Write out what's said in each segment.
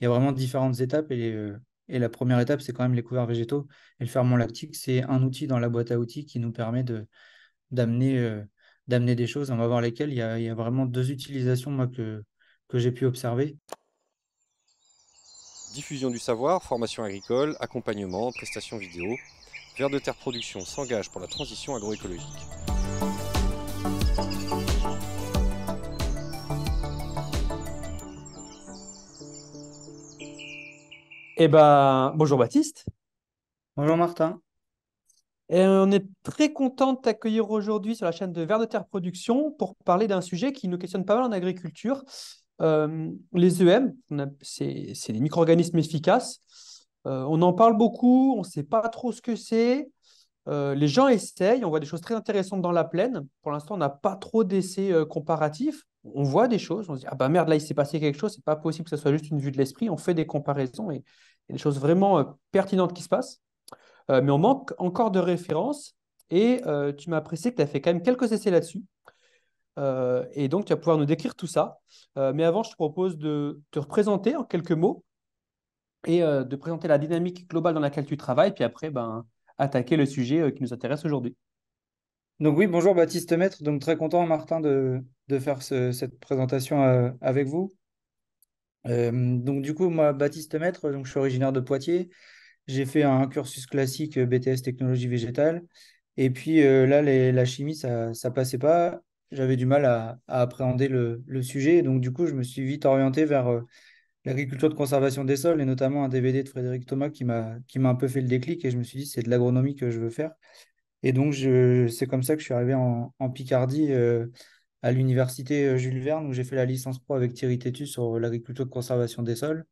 il y a vraiment différentes étapes euh, et, la première étape, c'est quand même les couverts végétaux. Et le ferment lactique, c'est un outil dans la boîte à outils qui nous permet euh, d'amener, des choses. On va voir lesquelles. Il y a, vraiment deux utilisations que, que j'ai pu observer. Diffusion du savoir, formation agricole, accompagnement, prestations vidéo. Vers de Terre Production s'engage pour la transition agroécologique. Eh ben, bonjour Baptiste. Bonjour Martin. Et on est très content de t'accueillir aujourd'hui sur la chaîne de Vers de Terre Production pour parler d'un sujet qui nous questionne pas mal en agriculture. Euh, les EM, c'est des micro-organismes efficaces. Euh, on en parle beaucoup, on ne sait pas trop ce que c'est. Euh, les gens essayent, on voit des choses très intéressantes dans la plaine. Pour l'instant, on n'a pas trop d'essais euh, comparatifs. On voit des choses, on se dit ah bah merde, là il s'est passé quelque chose, c'est pas possible que ce soit juste une vue de l'esprit. On fait des comparaisons et, a des choses vraiment euh, pertinentes qui se passent. mais on manque encore de références et tu m'as apprécié que tu as fait quand même quelques essais là-dessus. et donc tu vas pouvoir nous décrire tout ça. mais avant, je te propose de te représenter en quelques mots et de présenter la dynamique globale dans laquelle tu travailles. Puis après, ben attaquer le sujet euh, qui nous intéresse aujourd'hui. Donc oui, bonjour Baptiste Maître, donc très content Martin de, de faire cette présentation euh, avec vous. Euh, donc du coup, moi Baptiste Maître, donc, je suis originaire de Poitiers, j'ai fait un cursus classique BTS technologie végétale, et puis là la chimie ça, ça passait pas, j'avais du mal à, appréhender le, le, sujet, donc du coup je me suis vite orienté vers l'agriculture de conservation des sols et notamment un DVD de Frédéric Thomas qui m'a qui m'a un peu fait le déclic et je me suis dit c'est de l'agronomie que je veux faire et donc c'est comme ça que je suis arrivé en, Picardie euh, à l'université euh, Jules Verne où j'ai fait la licence pro avec Thierry Tétu sur euh, l'agriculture de conservation des sols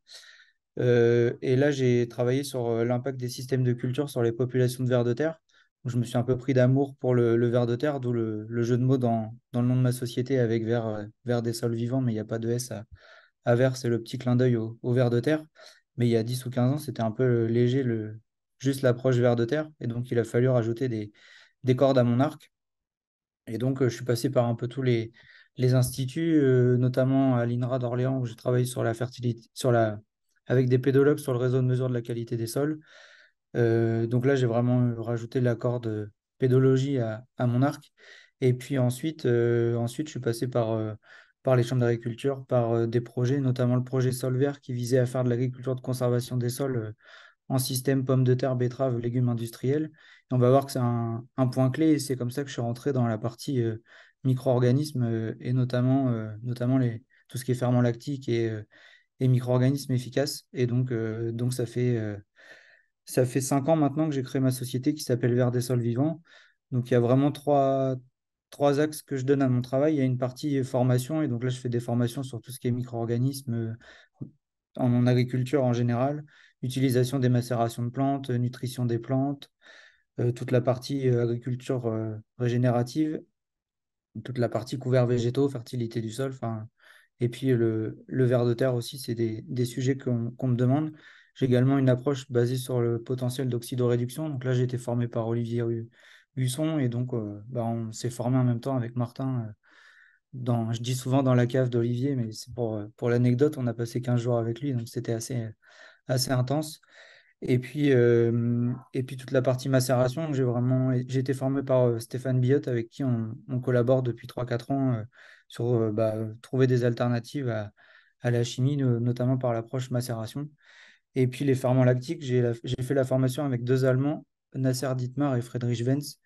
et là j'ai travaillé sur l'impact des systèmes de culture sur les populations de vers de terre je me suis un peu pris d'amour pour le, le de terre d'où le, jeu de mots dans, le nom de ma société avec vers, vers des sols vivants mais il n'y a pas de S à Averse, c'est le petit clin d'œil au, vert ver de terre. Mais il y a 10 ou 15 ans, c'était un peu léger, le, juste l'approche vers de terre. Et donc, il a fallu rajouter des, des cordes à mon arc. Et donc, euh, je suis passé par un peu tous les, les instituts, euh, notamment à l'INRA d'Orléans, où j'ai travaillé sur la fertilité, sur la, avec des pédologues sur le réseau de mesure de la qualité des sols. Euh, donc là, j'ai vraiment rajouté la corde pédologie à, mon arc. Et puis ensuite, ensuite je suis passé par par les chambres d'agriculture, par euh, des projets, notamment le projet Sol Vert qui visait à faire de l'agriculture de conservation des sols euh, en système pommes de terre, betteraves, légumes industriels. on va voir que c'est un, point clé et c'est comme ça que je suis rentré dans la partie euh, micro-organismes et notamment, notamment les, tout ce qui est ferment lactique et, micro-organismes efficaces. Et donc, donc ça fait ça fait cinq ans maintenant que j'ai créé ma société qui s'appelle Vert des sols vivants. Donc il y a vraiment trois, trois axes que je donne à mon travail. Il y a une partie formation, et donc là, je fais des formations sur tout ce qui est micro-organismes euh, en agriculture en général, utilisation des macérations de plantes, euh, nutrition des plantes, euh, toute la partie agriculture régénérative, toute la partie couvert végétaux, fertilité du sol, Et puis le, le ver de terre aussi, c'est des, des, sujets qu'on me demande. J'ai également une approche basée sur le potentiel d'oxydoréduction. Donc là, j'ai été formé par Olivier et donc, euh, bah, on s'est formé en même temps avec Martin. Euh, dans, je dis souvent dans la cave d'Olivier, mais c'est pour, euh, pour l'anecdote, on a passé 15 jours avec lui, donc c'était assez, assez intense. Et puis, et puis toute la partie macération, j'ai vraiment j'ai été formé par Stéphane Biotte, avec qui on, collabore depuis 3-4 ans sur bah, trouver des alternatives à, à, la chimie, notamment par l'approche macération. Et puis les ferments lactiques, j'ai fait la formation avec deux Allemands, Nasser Dittmar et Friedrich Wenz.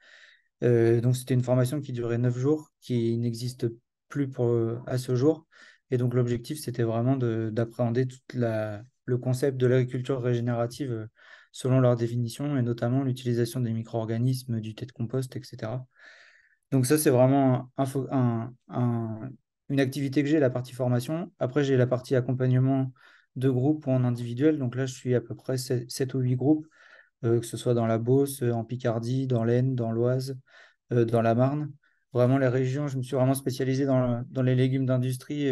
Euh, donc c'était une formation qui durait neuf jours, qui n'existe plus à ce jour. Et donc l'objectif, c'était vraiment d'appréhender tout le concept de l'agriculture régénérative euh, selon leur définition, et notamment l'utilisation des micro-organismes, du thé de compost, etc. Donc ça, c'est vraiment une activité que j'ai, la partie formation. Après, j'ai la partie accompagnement de groupe ou en individuel. Donc là, je suis à peu près 7, ou 8 groupes euh, que ce soit dans la Beauce, euh, en Picardie, dans l'Aisne, dans l'Oise, euh, dans la Marne. Vraiment, les régions, je me suis vraiment spécialisé dans, les légumes d'industrie,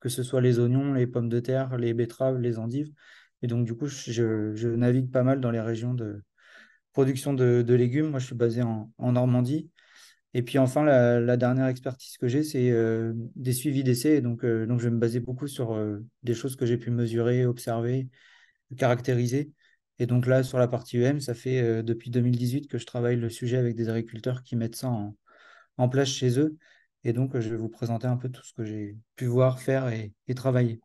que ce soit les oignons, les pommes de terre, les betteraves, les endives. Et donc, du coup, je, navigue pas mal dans les régions de production de, légumes. Moi, je suis basé en, Normandie. Et puis enfin, la, dernière expertise que j'ai, c'est des suivis d'essais. Donc, donc, je vais me baser beaucoup sur des choses que j'ai pu mesurer, observer, caractériser. Et donc là, sur la partie UM, ça fait euh, depuis 2018 que je travaille le sujet avec des agriculteurs qui mettent ça en, place chez eux. Et donc, euh, je vais vous présenter un peu tout ce que j'ai pu voir, faire et, travailler.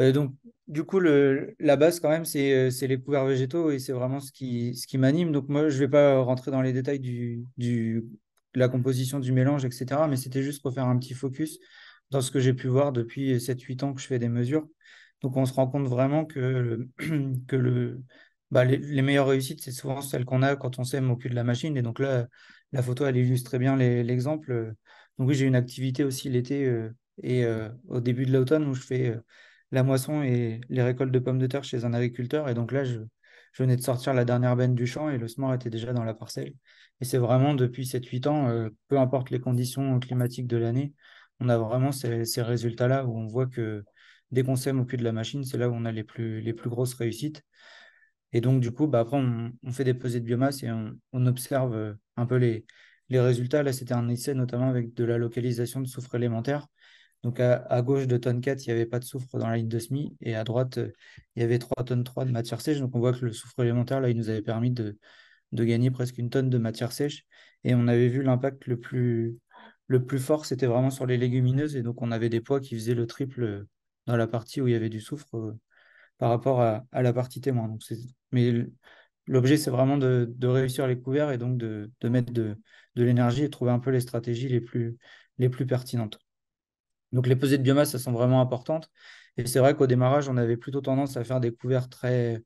Euh, donc, du coup, la base, quand même, c'est les couverts végétaux et c'est vraiment ce qui, m'anime. Donc, moi, je ne vais pas rentrer dans les détails de la composition du mélange, etc. Mais c'était juste pour faire un petit focus dans ce que j'ai pu voir depuis 7-8 ans que je fais des mesures. Donc on se rend compte vraiment que, que le, bah, les, meilleures réussites, c'est souvent celles qu'on a quand on s'aime au cul de la machine. Et donc là, la photo, elle illustre très bien l'exemple. Donc oui, j'ai une activité aussi l'été euh, et euh, au début de l'automne où je fais euh, la moisson et les récoltes de pommes de terre chez un agriculteur. Et donc là, je, venais de sortir la dernière benne du champ et le semoir était déjà dans la parcelle. Et c'est vraiment depuis 7-8 ans, peu importe les conditions climatiques de l'année, on a vraiment ces, ces résultats-là où on voit que dès qu'on sème au cul de la machine, c'est là où on a les plus, les plus grosses réussites. Et donc, du coup, bah, après, on, fait des pesées de biomasse et on, observe euh, un peu les, les résultats. Là, c'était un essai notamment avec de la localisation de soufre élémentaire. Donc, à, gauche de tonne 4, il n'y avait pas de soufre dans la ligne de semis. et à droite, euh, il y avait 3 tonnes 3 de matière sèche. Donc, on voit que le soufre élémentaire, là, il nous avait permis de, gagner presque une tonne de matière sèche. Et on avait vu l'impact le plus, le plus fort, c'était vraiment sur les légumineuses. Et donc, on avait des poids qui faisaient le triple dans la partie où il y avait du soufre euh, par rapport à, la partie témoin. Donc mais l'objet, c'est vraiment de, réussir les couverts et donc de, mettre de, l'énergie et trouver un peu les stratégies les plus, les plus pertinentes. Donc les pesées de biomasse, ça sont vraiment importantes. Et c'est vrai qu'au démarrage, on avait plutôt tendance à faire des couverts très,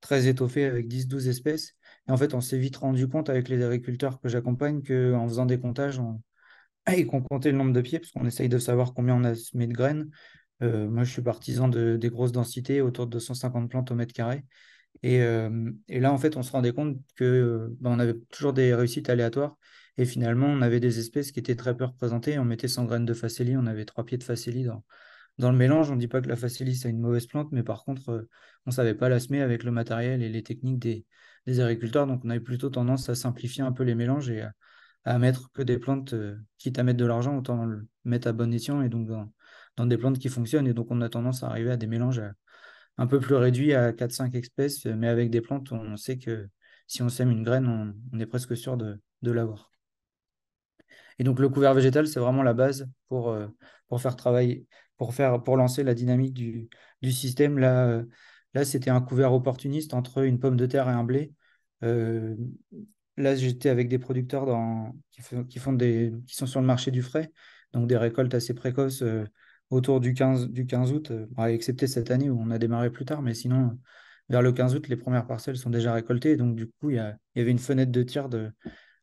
très étoffés avec 10-12 espèces. Et en fait, on s'est vite rendu compte avec les agriculteurs que j'accompagne qu'en faisant des comptages on... et qu'on comptait le nombre de pieds, parce qu'on essaye de savoir combien on a semé de graines, euh, moi, je suis partisan des grosses densités, autour de 250 plantes au mètre carré. Euh, et, là, en fait, on se rendait compte que euh, ben, on avait toujours des réussites aléatoires. Et finalement, on avait des espèces qui étaient très peu représentées. On mettait 100 graines de facélie, on avait trois pieds de facélie dans, dans le mélange. On ne dit pas que la facélie, c'est une mauvaise plante, mais par contre, on ne savait pas la semer avec le matériel et les techniques des, agriculteurs. Donc, on avait plutôt tendance à simplifier un peu les mélanges et à, mettre que des plantes, quitte à mettre de l'argent, autant le mettre à bon escient et donc dans, dans des plantes qui fonctionnent. Et donc, on a tendance à arriver à des mélanges euh, un peu plus réduits à 4-5 espèces, euh, mais avec des plantes, on sait que si on sème une graine, on, est presque sûr de, l'avoir. Et donc, le couvert végétal, c'est vraiment la base pour, euh, pour faire travailler, pour, faire, pour lancer la dynamique du, système. Là, là c'était un couvert opportuniste entre une pomme de terre et un blé. là, j'étais avec des producteurs qui, qui sont sur le marché du frais, donc des récoltes assez précoces autour du 15, du 15 août, euh, bah, excepté cette année où on a démarré plus tard, mais sinon, vers le 15 août, les premières parcelles sont déjà récoltées. Donc, du coup, il y, y avait une fenêtre de tir de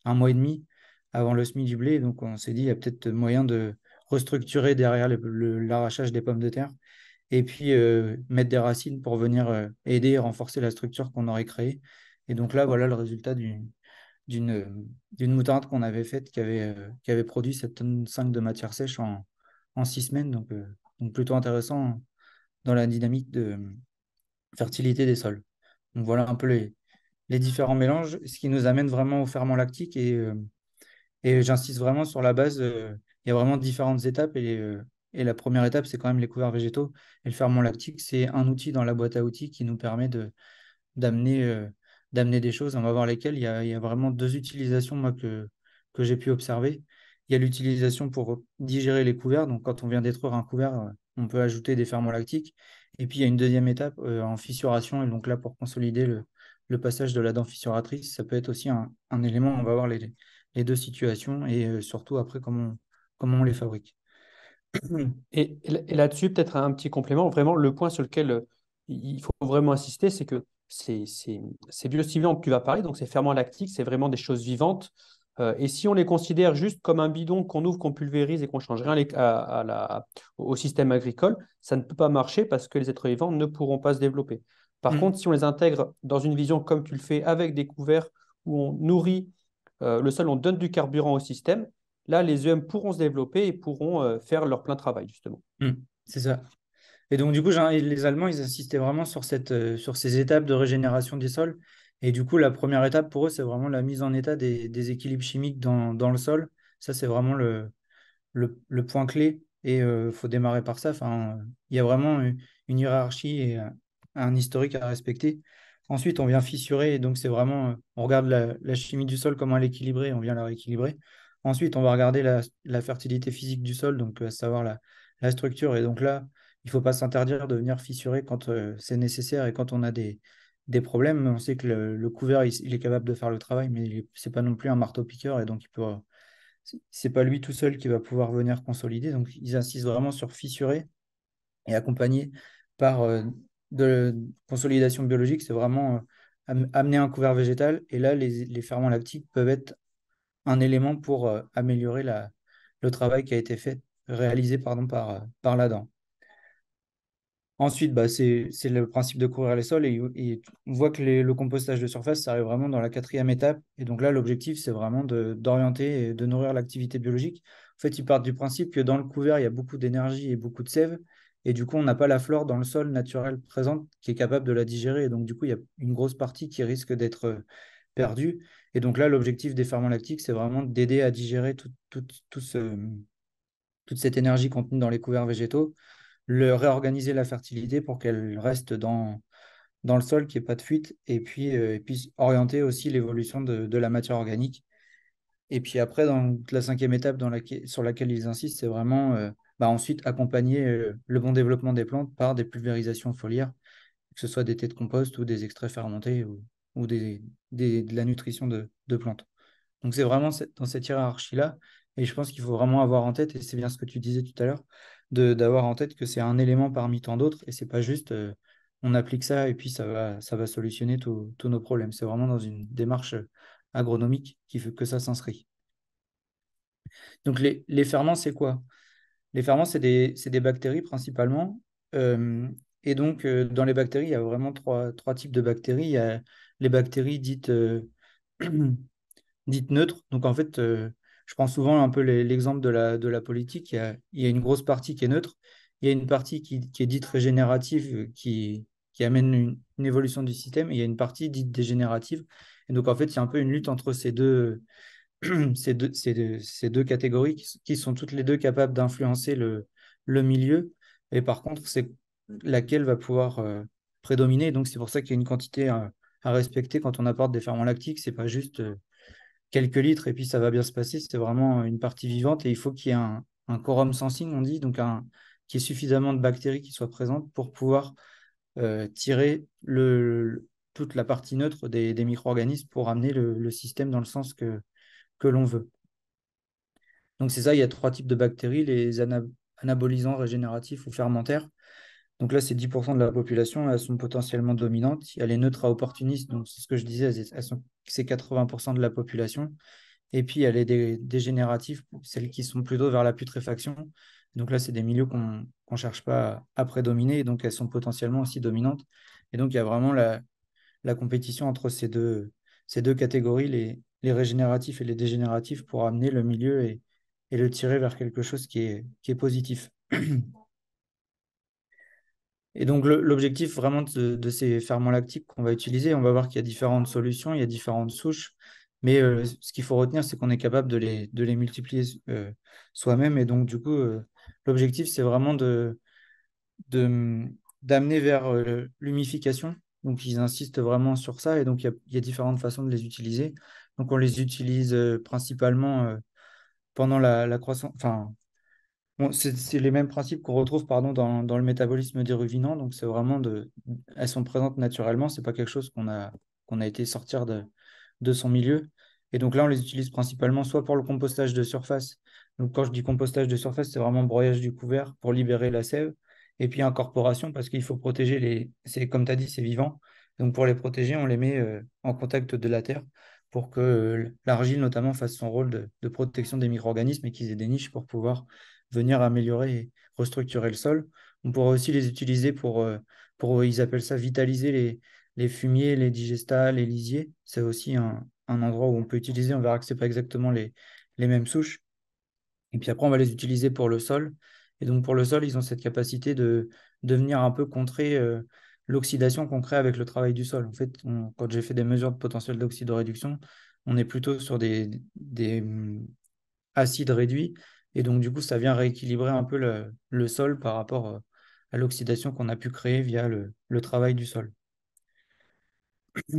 un mois et demi avant le semis du blé. Donc, on s'est dit, il y a peut-être moyen de restructurer derrière l'arrachage des pommes de terre et puis euh, mettre des racines pour venir euh, aider et renforcer la structure qu'on aurait créée. Et donc là, voilà le résultat d'une d'une moutarde qu'on avait faite qui avait, qui avait produit cette tonne 5 de matière sèche en, en six semaines. Donc, euh, donc plutôt intéressant dans la dynamique de fertilité des sols. Donc voilà un peu les, différents mélanges, ce qui nous amène vraiment au ferment lactique. Et, euh, j'insiste vraiment sur la base, euh, il y a vraiment différentes étapes. Et, la première étape, c'est quand même les couverts végétaux. Et le ferment lactique, c'est un outil dans la boîte à outils qui nous permet d'amener des choses. On va voir lesquelles. Il y a, vraiment deux utilisations que j'ai pu observer. Il y a l'utilisation pour digérer les couverts. Donc, quand on vient détruire un couvert, euh, on peut ajouter des ferments lactiques. Et puis, il y a une deuxième étape euh, en fissuration. Et donc, là, pour consolider le, passage de la dent fissuratrice, ça peut être aussi un, élément. On va voir les, deux situations et euh, surtout après comment on, comment on les fabrique. Et, là-dessus, peut-être un petit complément. Vraiment, le point sur lequel il faut vraiment insister, c'est que ces, biostimulants que tu vas parler, donc ces ferments lactiques, c'est vraiment des choses vivantes. Euh, et si on les considère juste comme un bidon qu'on ouvre, qu'on pulvérise et qu'on change rien à, au système agricole, ça ne peut pas marcher parce que les êtres vivants ne pourront pas se développer. Par mm. contre, si on les intègre dans une vision comme tu le fais avec des couverts où on nourrit euh, le sol, on donne du carburant au système, là, les EM pourront se développer et pourront euh, faire leur plein travail, justement. Mm. C'est ça. Et donc, du coup, les Allemands, ils insistaient vraiment sur ces étapes de régénération des sols. Et du coup, la première étape pour eux, c'est vraiment la mise en état des, équilibres chimiques dans, le sol. Ça, c'est vraiment le, point clé. Et il euh, faut démarrer par ça. Enfin, il y a vraiment une hiérarchie et un historique à respecter. Ensuite, on vient fissurer. donc, c'est vraiment, euh, on regarde la, chimie du sol, comment elle est équilibrée, on vient la rééquilibrer. Ensuite, on va regarder la, fertilité physique du sol, donc à euh, savoir la, structure. Et donc là, il ne faut pas s'interdire de venir fissurer quand c'est nécessaire et quand on a des, des problèmes. On sait que le, couvert, il, est capable de faire le travail, mais c'est pas non plus un marteau-piqueur, et donc il peut. C'est pas lui tout seul qui va pouvoir venir consolider. Donc ils insistent vraiment sur fissurer et accompagner par euh, de consolidation biologique. C'est vraiment euh, amener un couvert végétal, et là les, ferments lactiques peuvent être un élément pour euh, améliorer le travail qui a été fait réalisé pardon par par la dent. Ensuite, bah, c'est le principe de courir les sols et, on voit que le compostage de surface, ça arrive vraiment dans la quatrième étape. Et donc là, l'objectif, c'est vraiment d'orienter et de nourrir l'activité biologique. En fait, ils partent du principe que dans le couvert, il y a beaucoup d'énergie et beaucoup de sève. Et du coup, on n'a pas la flore dans le sol naturel présente qui est capable de la digérer. Et donc, du coup, il y a une grosse partie qui risque d'être euh, perdue. Et donc là, l'objectif des ferments lactiques, c'est vraiment d'aider à digérer toute cette énergie contenue dans les couverts végétaux le réorganiser la fertilité pour qu'elle reste dans, dans le sol, qu'il n'y ait pas de fuite, et puis, euh, puis orienter aussi l'évolution de, de, la matière organique. Et puis après, dans la cinquième étape dans sur laquelle ils insistent, c'est vraiment euh, bah ensuite accompagner euh, le bon développement des plantes par des pulvérisations foliaires, que ce soit des thés de compost ou des extraits fermentés ou, des, de la nutrition de, de plantes. Donc c'est vraiment dans cette hiérarchie-là, et je pense qu'il faut vraiment avoir en tête, et c'est bien ce que tu disais tout à l'heure, d'avoir en tête que c'est un élément parmi tant d'autres et c'est pas juste euh, on applique ça et puis ça va, ça va solutionner tous nos problèmes. C'est vraiment dans une démarche euh, agronomique qui fait que ça s'inscrit. Donc les, ferments, c'est quoi Les ferments, c'est des, bactéries principalement. Euh, et donc dans les bactéries, il y a vraiment trois, trois types de bactéries. Il y a les bactéries dites, dites neutres. Donc en fait, je prends souvent un peu l'exemple de la, politique. Il y, a, une grosse partie qui est neutre, il y a une partie qui, est dite régénérative, euh, qui, amène une, évolution du système, et il y a une partie dite dégénérative. Et donc, en fait, il y a un peu une lutte entre ces deux, catégories qui, sont toutes les deux capables d'influencer le, milieu. Et par contre, c'est laquelle va pouvoir euh, prédominer. Donc, c'est pour ça qu'il y a une quantité à, respecter quand on apporte des ferments lactiques. C'est pas juste. Euh, quelques litres et puis ça va bien se passer. C'est vraiment une partie vivante et il faut qu'il y ait un, quorum sensing, on dit, donc qu'il y ait suffisamment de bactéries qui soient présentes pour pouvoir euh, tirer toute la partie neutre des, micro-organismes pour amener le, système dans le sens que, que l'on veut. Donc c'est ça, il y a trois types de bactéries, les anabolisants régénératifs ou fermentaires. Donc là, c'est 10% de la population, elles sont potentiellement dominantes. Il y a les neutres à opportunistes, donc c'est ce que je disais, c'est 80% de la population. Et puis, il y a les celles qui sont plutôt vers la putréfaction. Donc là, c'est des milieux qu'on ne cherche pas à prédominer, donc elles sont potentiellement aussi dominantes. Et donc, il y a vraiment la, compétition entre ces deux, ces deux catégories, les, les régénératifs et les dégénératifs, pour amener le milieu et, et le tirer vers quelque chose qui est, qui est positif. Et donc, l'objectif vraiment de, ces ferments lactiques qu'on va utiliser, on va voir qu'il y a différentes solutions, il y a différentes souches, mais euh, ce qu'il faut retenir, c'est qu'on est capable de les, de les multiplier euh, soi-même. Et donc, du coup, euh, l'objectif, c'est vraiment de d'amener vers l'humification. Donc, ils insistent vraiment sur ça. Et donc, il y, a, différentes façons de les utiliser. Donc, on les utilise principalement pendant la, croissance, enfin, c'est les mêmes principes qu'on retrouve pardon, dans, le métabolisme des ruminants. Donc, c'est vraiment de. Elles sont présentes naturellement. Ce n'est pas quelque chose qu'on a, qu'on a été sortir de, son milieu. Et donc là, on les utilise principalement soit pour le compostage de surface. Donc, quand je dis compostage de surface, c'est vraiment broyage du couvert pour libérer la sève. Et puis, incorporation, parce qu'il faut protéger les. Comme tu as dit, c'est vivant. Donc, pour les protéger, on les met euh, en contact de la terre pour que euh, l'argile, notamment, fasse son rôle de, de protection des micro-organismes et qu'ils aient des niches pour pouvoir venir améliorer et restructurer le sol. On pourrait aussi les utiliser pour, euh, pour euh, ils appellent ça vitaliser les, fumiers, les digestats, les lisiers. C'est aussi un, endroit où on peut utiliser, on verra que ce pas exactement les, mêmes souches. Et puis après, on va les utiliser pour le sol. Et donc pour le sol, ils ont cette capacité de, venir un peu contrer euh, l'oxydation qu'on crée avec le travail du sol. En fait, quand j'ai fait des mesures de potentiel d'oxydoréduction, on est plutôt sur des, des hum, acides réduits et donc, du coup, ça vient rééquilibrer un peu le, sol par rapport euh, à l'oxydation qu'on a pu créer via le, travail du sol.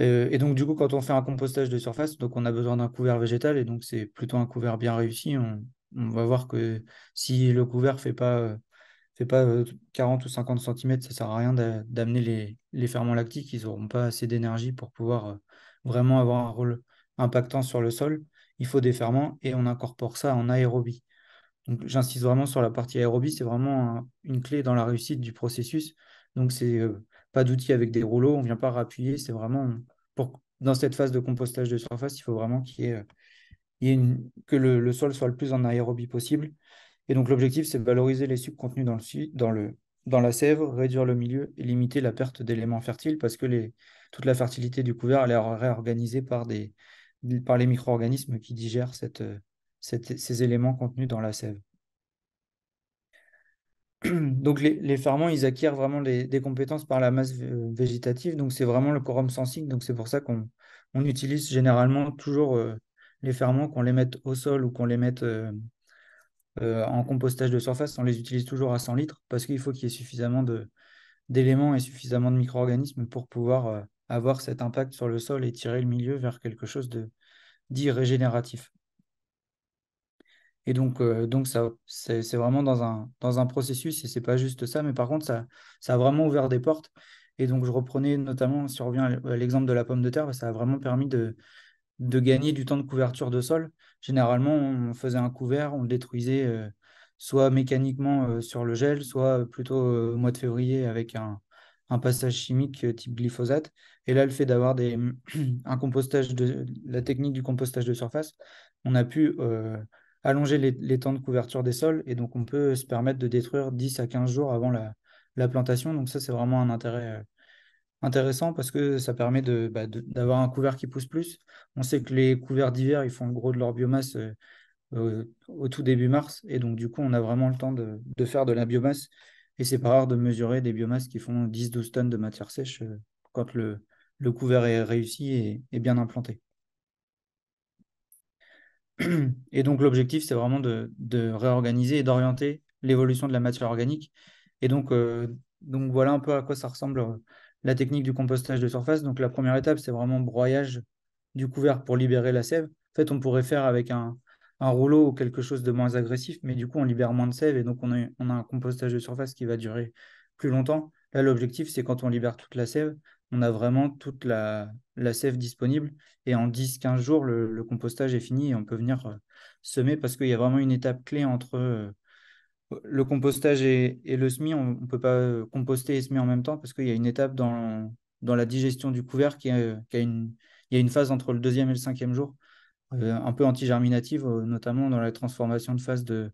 Euh, et donc, du coup, quand on fait un compostage de surface, donc on a besoin d'un couvert végétal, et donc c'est plutôt un couvert bien réussi. On, va voir que si le couvert ne fait pas, 40 euh, ou 50 cm, ça ne sert à rien d'amener les, les, ferments lactiques, ils n'auront pas assez d'énergie pour pouvoir vraiment avoir un rôle impactant sur le sol il faut des ferments et on incorpore ça en aérobie. Donc j'insiste vraiment sur la partie aérobie, c'est vraiment une clé dans la réussite du processus. Donc c'est euh, pas d'outils avec des rouleaux, on ne vient pas rappuyer, c'est vraiment pour dans cette phase de compostage de surface, il faut vraiment que le, sol soit le plus en aérobie possible. Et donc l'objectif, c'est de valoriser les subcontenus dans, le, dans, la sève, réduire le milieu et limiter la perte d'éléments fertiles parce que toute la fertilité du couvert est réorganisée par des, par les micro-organismes qui digèrent euh, ces éléments contenus dans la sève. Donc les, ferments, ils acquièrent vraiment des, compétences par la masse euh, végétative, donc c'est vraiment le quorum sensing, donc c'est pour ça qu'on utilise généralement toujours euh, les ferments, qu'on les mette au sol ou qu'on les mette en compostage de surface, on les utilise toujours à 100 litres parce qu'il faut qu'il y ait suffisamment d'éléments et suffisamment de micro-organismes pour pouvoir avoir cet impact sur le sol et tirer le milieu vers quelque chose de régénératif. Et donc, euh, donc ça, c'est, vraiment dans un, dans un processus, et c'est pas juste ça, mais par contre, ça, ça a vraiment ouvert des portes. Et donc, je reprenais notamment, si on revient à l'exemple de la pomme de terre, bah, ça a vraiment permis de, de gagner du temps de couverture de sol. Généralement, on faisait un couvert, on le détruisait euh, soit mécaniquement euh, sur le gel, soit plutôt au mois de février avec un, un passage chimique euh, type glyphosate. Et là, le fait d'avoir des, un compostage de la technique du compostage de surface, on a pu euh, allonger les, temps de couverture des sols et donc on peut se permettre de détruire 10 à 15 jours avant la, plantation. Donc ça, c'est vraiment un intérêt euh, intéressant parce que ça permet bah, de, d'avoir un couvert qui pousse plus. On sait que les couverts d'hiver, ils font le gros de leur biomasse au, tout début mars et donc du coup, on a vraiment le temps de, de faire de la biomasse et c'est pas rare de mesurer des biomasses qui font 10-12 tonnes de matière sèche euh, quand le, couvert est réussi et, bien implanté. Et donc l'objectif, c'est vraiment de, réorganiser et d'orienter l'évolution de la matière organique. Et donc, euh, donc voilà un peu à quoi ça ressemble euh, la technique du compostage de surface. Donc la première étape, c'est vraiment broyage du couvert pour libérer la sève. En fait, on pourrait faire avec un, un rouleau ou quelque chose de moins agressif, mais du coup, on libère moins de sève et donc on a, on a un compostage de surface qui va durer plus longtemps. Là, l'objectif, c'est quand on libère toute la sève, on a vraiment toute la, la sève disponible et en 10-15 jours, le, compostage est fini et on peut venir euh, semer parce qu'il y a vraiment une étape clé entre euh, le compostage et, et le semis. On ne peut pas euh, composter et semer en même temps parce qu'il y a une étape dans, dans la digestion du couvert qui, qui a une, il y a une phase entre le deuxième et le cinquième jour euh, un peu anti-germinative, euh, notamment dans la transformation de phase de,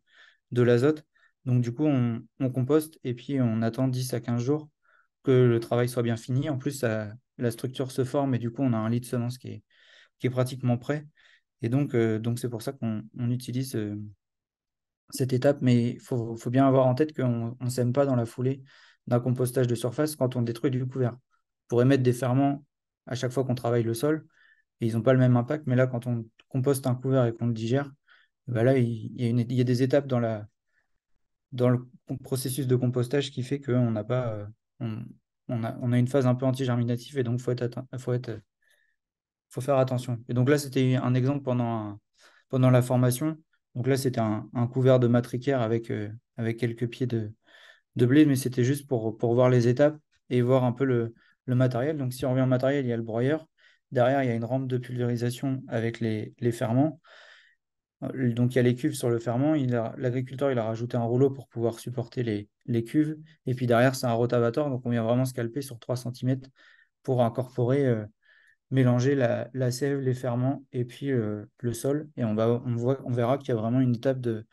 de l'azote. Donc du coup, on, composte et puis on attend 10 à 15 jours que le travail soit bien fini. En plus, la structure se forme et du coup, on a un lit de semence qui est, qui est pratiquement prêt. Et donc, euh, donc c'est pour ça qu'on utilise cette étape. Mais il faut, faut, bien avoir en tête qu'on ne sème pas dans la foulée d'un compostage de surface quand on détruit du couvert. On pourrait mettre des ferments à chaque fois qu'on travaille le sol. Et ils n'ont pas le même impact, mais là, quand on, composte un couvert et qu'on le digère, ben il, y a des étapes dans, la, dans le processus de compostage qui fait qu'on n'a pas. Euh, on, a, une phase un peu anti-germinative et donc faut être, faut être faut faire attention. Et donc là, c'était un exemple pendant, pendant la formation. Donc là, c'était un, couvert de matricaire avec, euh, avec quelques pieds de, de blé, mais c'était juste pour, pour voir les étapes et voir un peu le, le matériel. Donc si on revient au matériel, il y a le broyeur, Derrière, il y a une rampe de pulvérisation avec les, ferments. Euh, donc, il y a les cuves sur le ferment. L'agriculteur, il, a rajouté un rouleau pour pouvoir supporter les, cuves. Et puis derrière, c'est un rotavator. Donc, on vient vraiment scalper sur 3 cm pour incorporer, euh, mélanger la, sève, les ferments et puis euh, le sol. Et on, va, on, voit, on verra qu'il y a vraiment une étape de,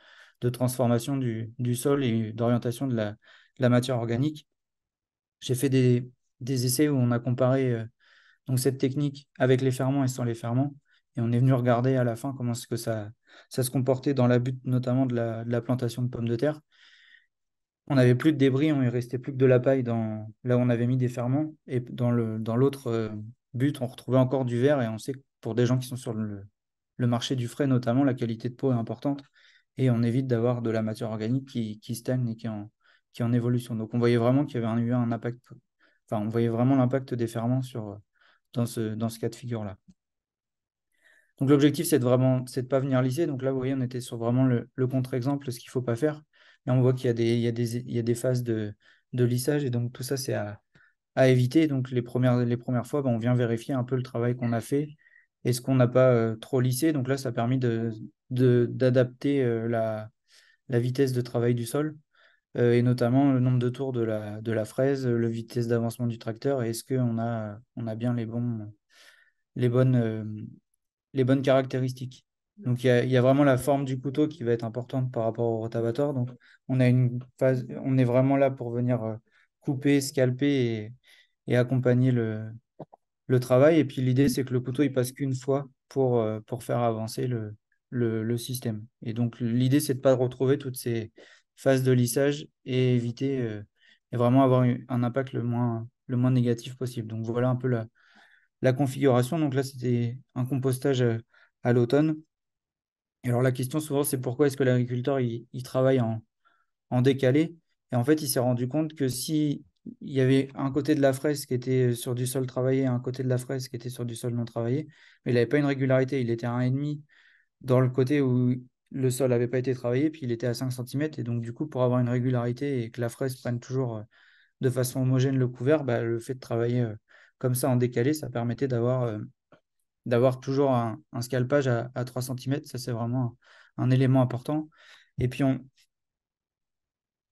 transformation du, sol et d'orientation de la, matière organique. J'ai fait des, essais où on a comparé donc cette technique avec les ferments et sans les ferments. Et on est venu regarder à la fin comment est que ça, ça se comportait dans la butte notamment de la, plantation de pommes de terre. On n'avait plus de débris, on ne restait plus que de la paille dans, là où on avait mis des ferments. Et dans l'autre dans euh, but, on retrouvait encore du verre. Et on sait que pour des gens qui sont sur le, marché du frais notamment, la qualité de peau est importante. Et on évite d'avoir de la matière organique qui, stagne et qui est, en, qui en évolution. Donc on voyait vraiment qu'il y avait eu un impact. Enfin, on voyait vraiment l'impact des ferments sur, dans ce, cas de figure-là. Donc l'objectif, c'est de vraiment, pas venir lisser. Donc là, vous voyez, on était sur vraiment le, contre-exemple, ce qu'il ne faut pas faire. Mais on voit qu'il y a des, y phases de, lissage. Et donc tout ça, c'est à, éviter. Donc les premières, les premières fois, ben, on vient vérifier un peu le travail qu'on a fait est ce qu'on n'a pas euh, trop lissé. Donc là, ça a permis d'adapter de, de, euh, la vitesse de travail du sol euh, et notamment le nombre de tours de la, de la fraise, le vitesse d'avancement du tracteur, et est-ce qu'on a, on a bien les, bons, les, bonnes, euh, les bonnes caractéristiques. Donc il y a, y a, vraiment la forme du couteau qui va être importante par rapport au rotavator. Donc on, a une phase, on est vraiment là pour venir euh, couper, scalper et, et accompagner le, le travail. Et puis l'idée, c'est que le couteau, il passe qu'une fois pour, pour faire avancer le, le, le, système. Et donc l'idée, c'est de ne pas retrouver toutes ces, phase de lissage et éviter euh, et vraiment avoir un impact le moins, le moins négatif possible. Donc voilà un peu la, la configuration. Donc là, c'était un compostage euh, à, l'automne. Et alors la question souvent, c'est pourquoi est-ce que l'agriculteur, il, travaille en, décalé Et en fait, il s'est rendu compte que si il y avait un côté de la fraise qui était euh, sur du sol travaillé et un côté de la fraise qui était sur du sol non travaillé, mais il n'avait pas une régularité. Il était et 1,5 dans le côté où le sol n'avait pas été travaillé, puis il était à 5 cm. Et donc, du coup, pour avoir une régularité et que la fraise prenne toujours euh, de façon homogène le couvert, bah, le fait de travailler euh, comme ça en décalé, ça permettait d'avoir euh, d'avoir toujours un, scalpage à, 3 cm. Ça, c'est vraiment un, élément important. Et puis, on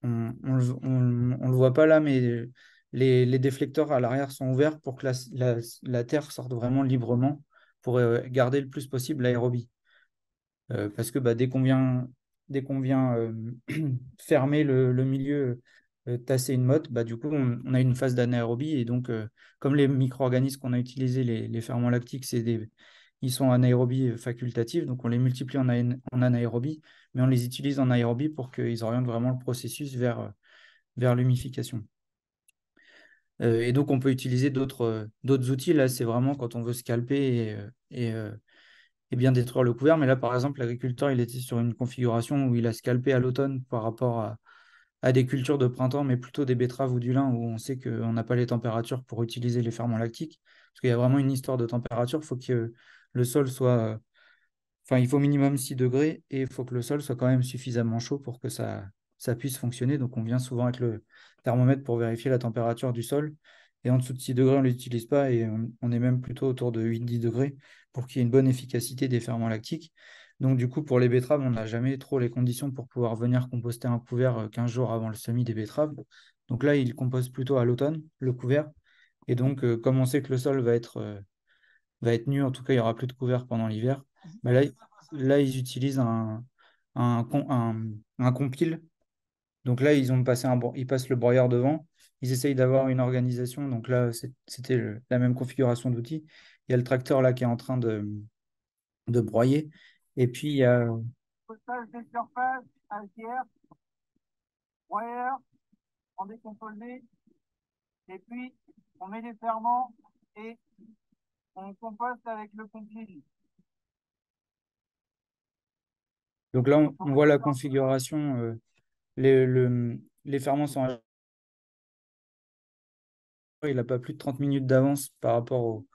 on ne le voit pas là, mais les, les déflecteurs à l'arrière sont ouverts pour que la, la, la, terre sorte vraiment librement pour garder le plus possible l'aérobie. Euh, parce que bah, dès qu'on vient, euh, fermer le, milieu, euh, tasser une motte, bah, du coup, on, a une phase d'anaérobie. Et donc, comme les micro-organismes qu'on a utilisés, les, ferments lactiques, ils sont anaérobies facultative, donc on les multiplie en, anaérobie, mais on les utilise en aérobie pour qu'ils orientent vraiment le processus vers, vers l'humification. et donc, on peut utiliser d'autres outils. Là, c'est vraiment quand on veut scalper et et bien détruire le couvert. Mais là, par exemple, l'agriculteur, il était sur une configuration où il a scalpé à l'automne par rapport à, des cultures de printemps, mais plutôt des betteraves ou du lin, où on sait qu'on n'a pas les températures pour utiliser les ferments lactiques. Parce qu'il y a vraiment une histoire de température. Il faut que le sol soit. Enfin, il faut minimum 6 degrés et il faut que le sol soit quand même suffisamment chaud pour que ça, puisse fonctionner. Donc, on vient souvent avec le thermomètre pour vérifier la température du sol. Et en dessous de 6 degrés, on ne l'utilise pas et on, on, est même plutôt autour de 8-10 degrés pour qu'il y ait une bonne efficacité des ferments lactiques. Donc, du coup, pour les betteraves, on n'a jamais trop les conditions pour pouvoir venir composter un couvert 15 euh, jours avant le semis des betteraves. Donc là, ils composent plutôt à l'automne, le couvert. Et donc, euh, comme on sait que le sol va être, euh, va être nu, en tout cas, il n'y aura plus de couvert pendant l'hiver, mais bah là, là, ils utilisent un, un, compile. Donc là, ils, ont passé un, ils passent le broyeur devant. Ils essayent d'avoir une organisation. Donc là, c'était la même configuration d'outils il y a le tracteur là qui est en train de, de broyer. Et puis il y a. des surfaces, on décompose et puis on met des ferments et on composte avec le compile Donc là, on, voit la configuration. Euh, les, le, les ferments sont. Il n'a pas plus de 30 minutes d'avance par rapport au,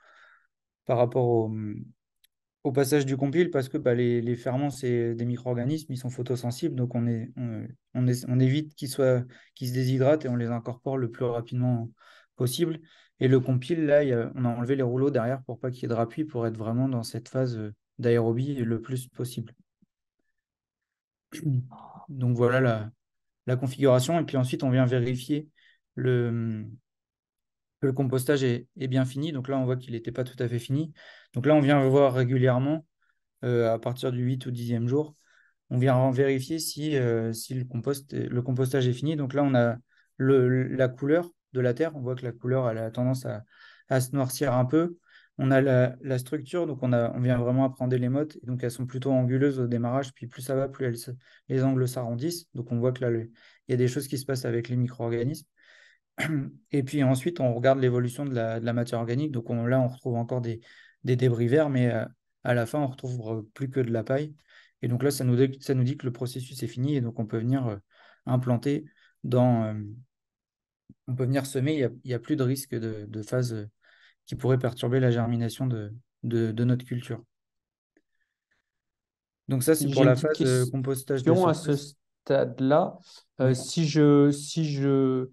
par rapport au, passage du compil, parce que bah, les, ferments, c'est des micro-organismes, ils sont photosensibles, donc on, est, on, on, évite qu'ils se déshydratent et on les incorpore le plus rapidement possible. Et le compile, là, on a enlevé les rouleaux derrière pour pas qu'il y ait de rappui, pour être vraiment dans cette phase d'aérobie le plus possible. Donc voilà la configuration. Et puis ensuite, on vient vérifier le, le compostage est, bien fini. Donc là, on voit qu'il n'était pas tout à fait fini. Donc là, on vient voir régulièrement, euh, à partir du 8 ou 10e jour, on vient vérifier si, euh, si le, compost, le compostage est fini. Donc là, on a la couleur de la terre. On voit que la couleur elle a tendance à, se noircir un peu. On a la, structure, donc on, a, on vient vraiment apprendre les mottes. donc elles sont plutôt anguleuses au démarrage, puis plus ça va, plus les angles s'arrondissent. Donc on voit que là, il y a des choses qui se passent avec les micro-organismes. Et puis ensuite, on regarde l'évolution de, la, matière organique. Donc là, on retrouve encore des, débris verts, mais euh, à la fin, on retrouve euh, plus que de la paille. Et donc là, ça nous, dit, que le processus est fini et donc on peut venir euh, implanter dans. on peut venir semer, il n'y a, plus de risque de, phase qui pourrait perturber la germination de, notre culture. Donc ça, c'est pour la phase compostage. De à ce stade-là, si je. Si je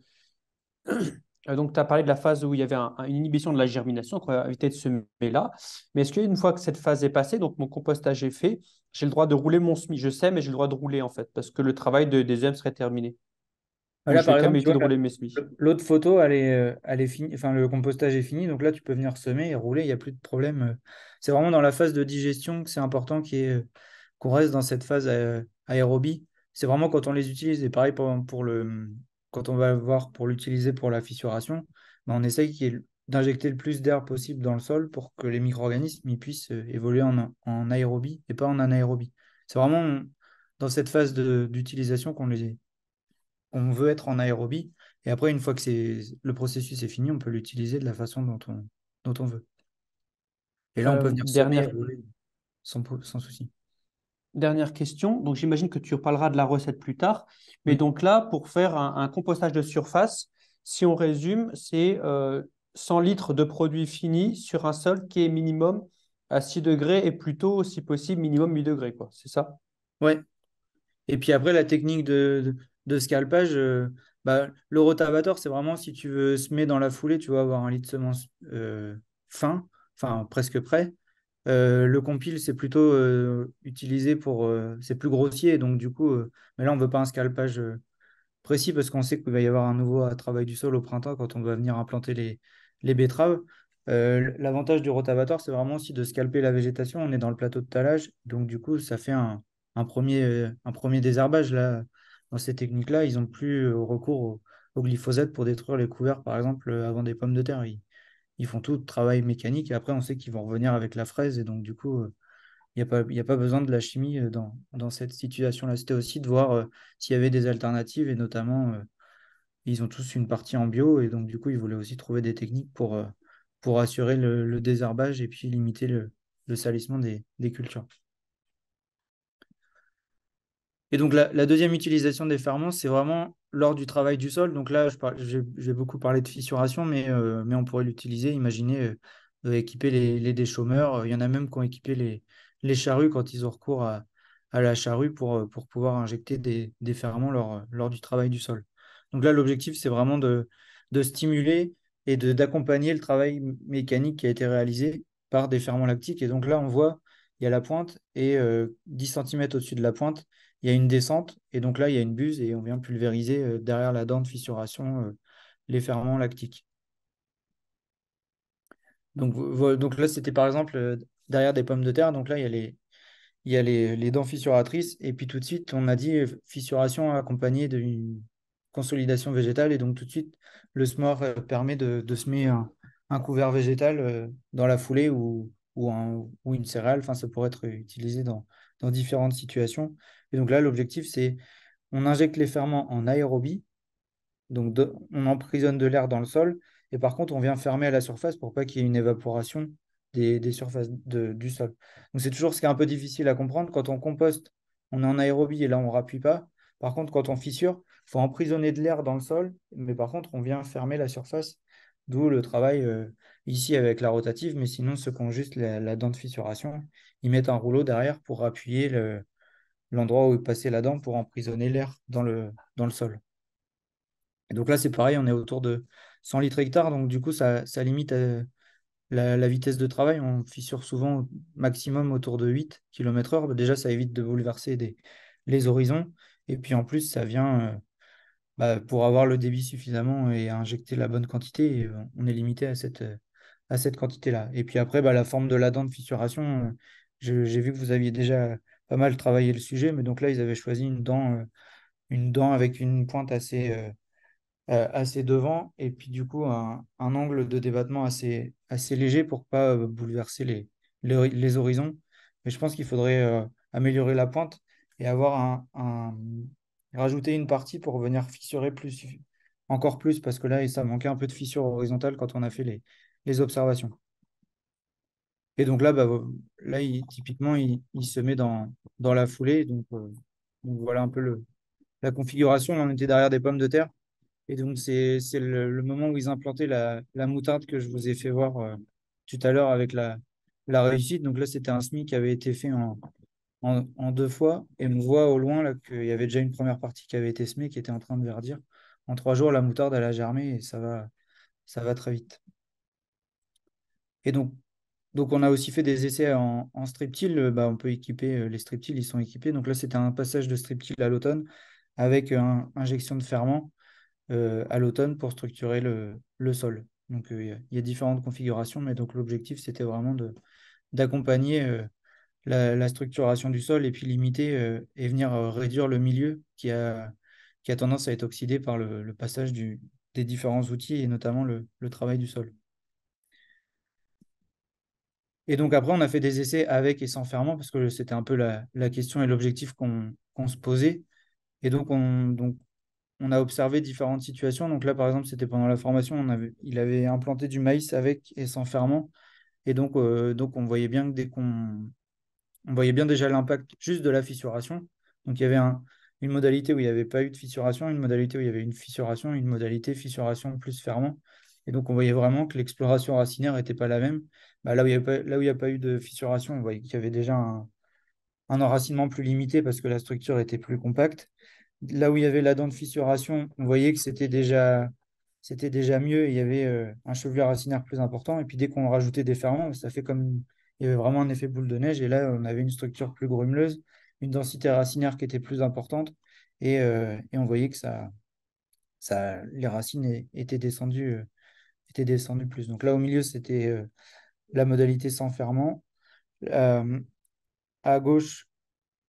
euh, donc, tu as parlé de la phase où il y avait une inhibition de la germination, qu'on va éviter de semer là. Mais est-ce qu'une fois que cette phase est passée, donc mon compostage est fait, j'ai le droit de rouler mon semis Je sais, mais j'ai le droit de rouler en fait, parce que le travail de, des hommes serait terminé. Ah par de rouler mes semis. L'autre photo, elle est, euh, elle est finie, enfin, le compostage est fini, donc là, tu peux venir semer et rouler, il n'y a plus de problème. Euh. C'est vraiment dans la phase de digestion que c'est important qu'on reste dans cette phase aérobie. C'est vraiment quand on les utilise, et pareil pour, pour le, quand on va voir pour l'utiliser pour la fissuration, ben, on essaye d'injecter le plus d'air possible dans le sol pour que les micro-organismes puissent euh, évoluer en, aérobie et pas en anaérobie. C'est vraiment dans cette phase d'utilisation qu'on les on veut être en aérobie. Et après, une fois que le processus est fini, on peut l'utiliser de la façon dont on, dont on veut. Et là, on euh, peut venir dernière... sans, sans souci. Dernière question. Donc, j'imagine que tu reparleras de la recette plus tard. Mais donc là, pour faire un, compostage de surface, si on résume, c'est 100 euh, litres de produits finis sur un sol qui est minimum à 6 degrés et plutôt, si possible, minimum 8 degrés. Quoi. C'est ça Oui. Et puis après, la technique de, scalpage, euh, bah, le rotabator, c'est vraiment si tu veux semer dans la foulée, tu vas avoir un lit de semence euh, fin, enfin presque prêt. Euh, le compile, c'est plutôt euh, utilisé pour. Euh, c'est plus grossier, donc du coup, mais là, on ne veut pas un scalpage précis parce qu'on sait qu'il va y avoir un nouveau travail du sol au printemps quand on va venir implanter les, betteraves. L'avantage du rotavator, c'est vraiment aussi de scalper la végétation. On est dans le plateau de talage, donc du coup, ça fait un, premier, un premier désherbage. Là, dans ces techniques-là, ils n'ont plus recours au, glyphosate pour détruire les couverts, par exemple, avant des pommes de terre ils font tout travail mécanique et après on sait qu'ils vont revenir avec la fraise et donc du coup euh, il n'y a, a, pas besoin de la chimie euh, dans, cette situation-là. C'était aussi de voir euh, s'il y avait des alternatives et notamment ils ont tous une partie en bio et donc du coup ils voulaient aussi trouver des techniques pour, pour assurer le, désherbage et puis limiter le, salissement des, cultures. Et donc la deuxième utilisation des ferments, c'est vraiment lors du travail du sol. Donc là, je, beaucoup parlé de fissuration, euh, mais, on pourrait l'utiliser. Imaginez euh, euh, équiper les, les déchaumeurs. Il y en a même qui ont équipé les, charrues quand ils ont recours à, la charrue pour, pouvoir injecter des, des ferments lors, du travail du sol. Donc là, l'objectif, c'est vraiment de, stimuler et d'accompagner le travail mécanique qui a été réalisé par des ferments lactiques. Et donc là, on voit, il y a la pointe et 10 cm au-dessus de la pointe, il y a une descente, et donc là, il y a une buse, et on vient pulvériser euh, derrière la dent de fissuration euh, les ferments lactiques. Donc, là, c'était par exemple euh, derrière des pommes de terre, donc là, il y a les, il y a les, dents fissuratrices, et puis tout de suite, on a dit fissuration accompagnée d'une consolidation végétale, et donc tout de suite, le smore permet de, de semer un, couvert végétal dans la foulée ou, ou, une céréale, enfin, ça pourrait être utilisé dans différentes situations. Et donc là, l'objectif, c'est on injecte les ferments en aérobie, donc on emprisonne de l'air dans le sol, et par contre, on vient fermer à la surface pour pas qu'il y ait une évaporation des, surfaces du sol. Donc c'est toujours ce qui est un peu difficile à comprendre. Quand on composte, on est en aérobie et là, on ne rappuie pas. Par contre, quand on fissure, il faut emprisonner de l'air dans le sol, mais par contre, on vient fermer la surface, d'où le travail euh, ici avec la rotative, mais sinon, ceux qui ont juste la, la dent de fissuration, ils mettent un rouleau derrière pour appuyer le, l'endroit où est passée la dent pour emprisonner l'air dans le, dans le sol. Et donc là, c'est pareil, on est autour de 100 litres hectare, donc du coup, ça, ça limite euh, la, vitesse de travail. On fissure souvent au maximum autour de 8 km/h. Bah, déjà, ça évite de bouleverser des, les horizons. Et puis en plus, ça vient euh, bah, pour avoir le débit suffisamment et injecter la bonne quantité. Euh, on est limité à cette, à cette quantité-là. Et puis après, bah, la forme de la dent de fissuration, j'ai vu que vous aviez déjà mal travaillé le sujet, mais donc là, ils avaient choisi une dent, euh, une dent avec une pointe assez, euh, euh, assez devant, et puis du coup, un, angle de débattement assez, assez léger pour pas bouleverser les, les, horizons. Mais je pense qu'il faudrait améliorer la pointe et avoir un, rajouter une partie pour venir fissurer plus encore plus parce que là ça manquait un peu de fissure horizontale quand on a fait les, les observations. Et donc là, bah, là typiquement, il, se met dans, dans la foulée. Donc, euh, voilà un peu la configuration. Là, on était derrière des pommes de terre. Et donc, c'est le, le, moment où ils implantaient la, la, moutarde que je vous ai fait voir euh, tout à l'heure avec la, la réussite. Donc là, c'était un semis qui avait été fait en, en, deux fois. Et on voit au loin là qu'il y avait déjà une première partie qui avait été semée, qui était en train de verdir. En trois jours, la moutarde, elle a germé et ça va, ça va très vite. Et donc, donc, on a aussi fait des essais en, en till euh, bah, on peut équiper euh, les strip-till, ils sont équipés. Donc là, c'était un passage de strip-till à l'automne avec une euh, injection de ferment à l'automne pour structurer le, sol. Donc, il y a différentes configurations, mais donc l'objectif, c'était vraiment d'accompagner la, structuration du sol et puis limiter et venir réduire le milieu qui a, qui a tendance à être oxydé par le, passage des différents outils et notamment le travail du sol. Et donc après, on a fait des essais avec et sans ferment parce que c'était un peu la, question et l'objectif qu'on se posait. Et donc on, a observé différentes situations. Donc là, par exemple, c'était pendant la formation, il avait implanté du maïs avec et sans ferment. Et donc, euh, donc on voyait bien que dès qu'on voyait bien déjà l'impact juste de la fissuration. Donc il y avait une modalité où il n'y avait pas eu de fissuration, une modalité où il y avait une fissuration, une modalité fissuration plus ferment. Et donc on voyait vraiment que l'exploration racinaire n'était pas la même bah, là où il n'y a, pas eu de fissuration, on voyait qu'il y avait déjà un, enracinement plus limité parce que la structure était plus compacte. Là où il y avait la dent de fissuration, on voyait que c'était déjà, c'était déjà mieux, il y avait euh, un chevelu racinaire plus important. Et puis dès qu'on rajoutait des ferments, ça fait comme il y avait vraiment un effet boule de neige. Et là, on avait une structure plus grumeleuse, une densité racinaire qui était plus importante. Euh, et, on voyait que ça, ça, les racines étaient descendues, euh, étaient descendues plus. Donc là, au milieu, c'était la modalité sans ferment. Euh, à gauche,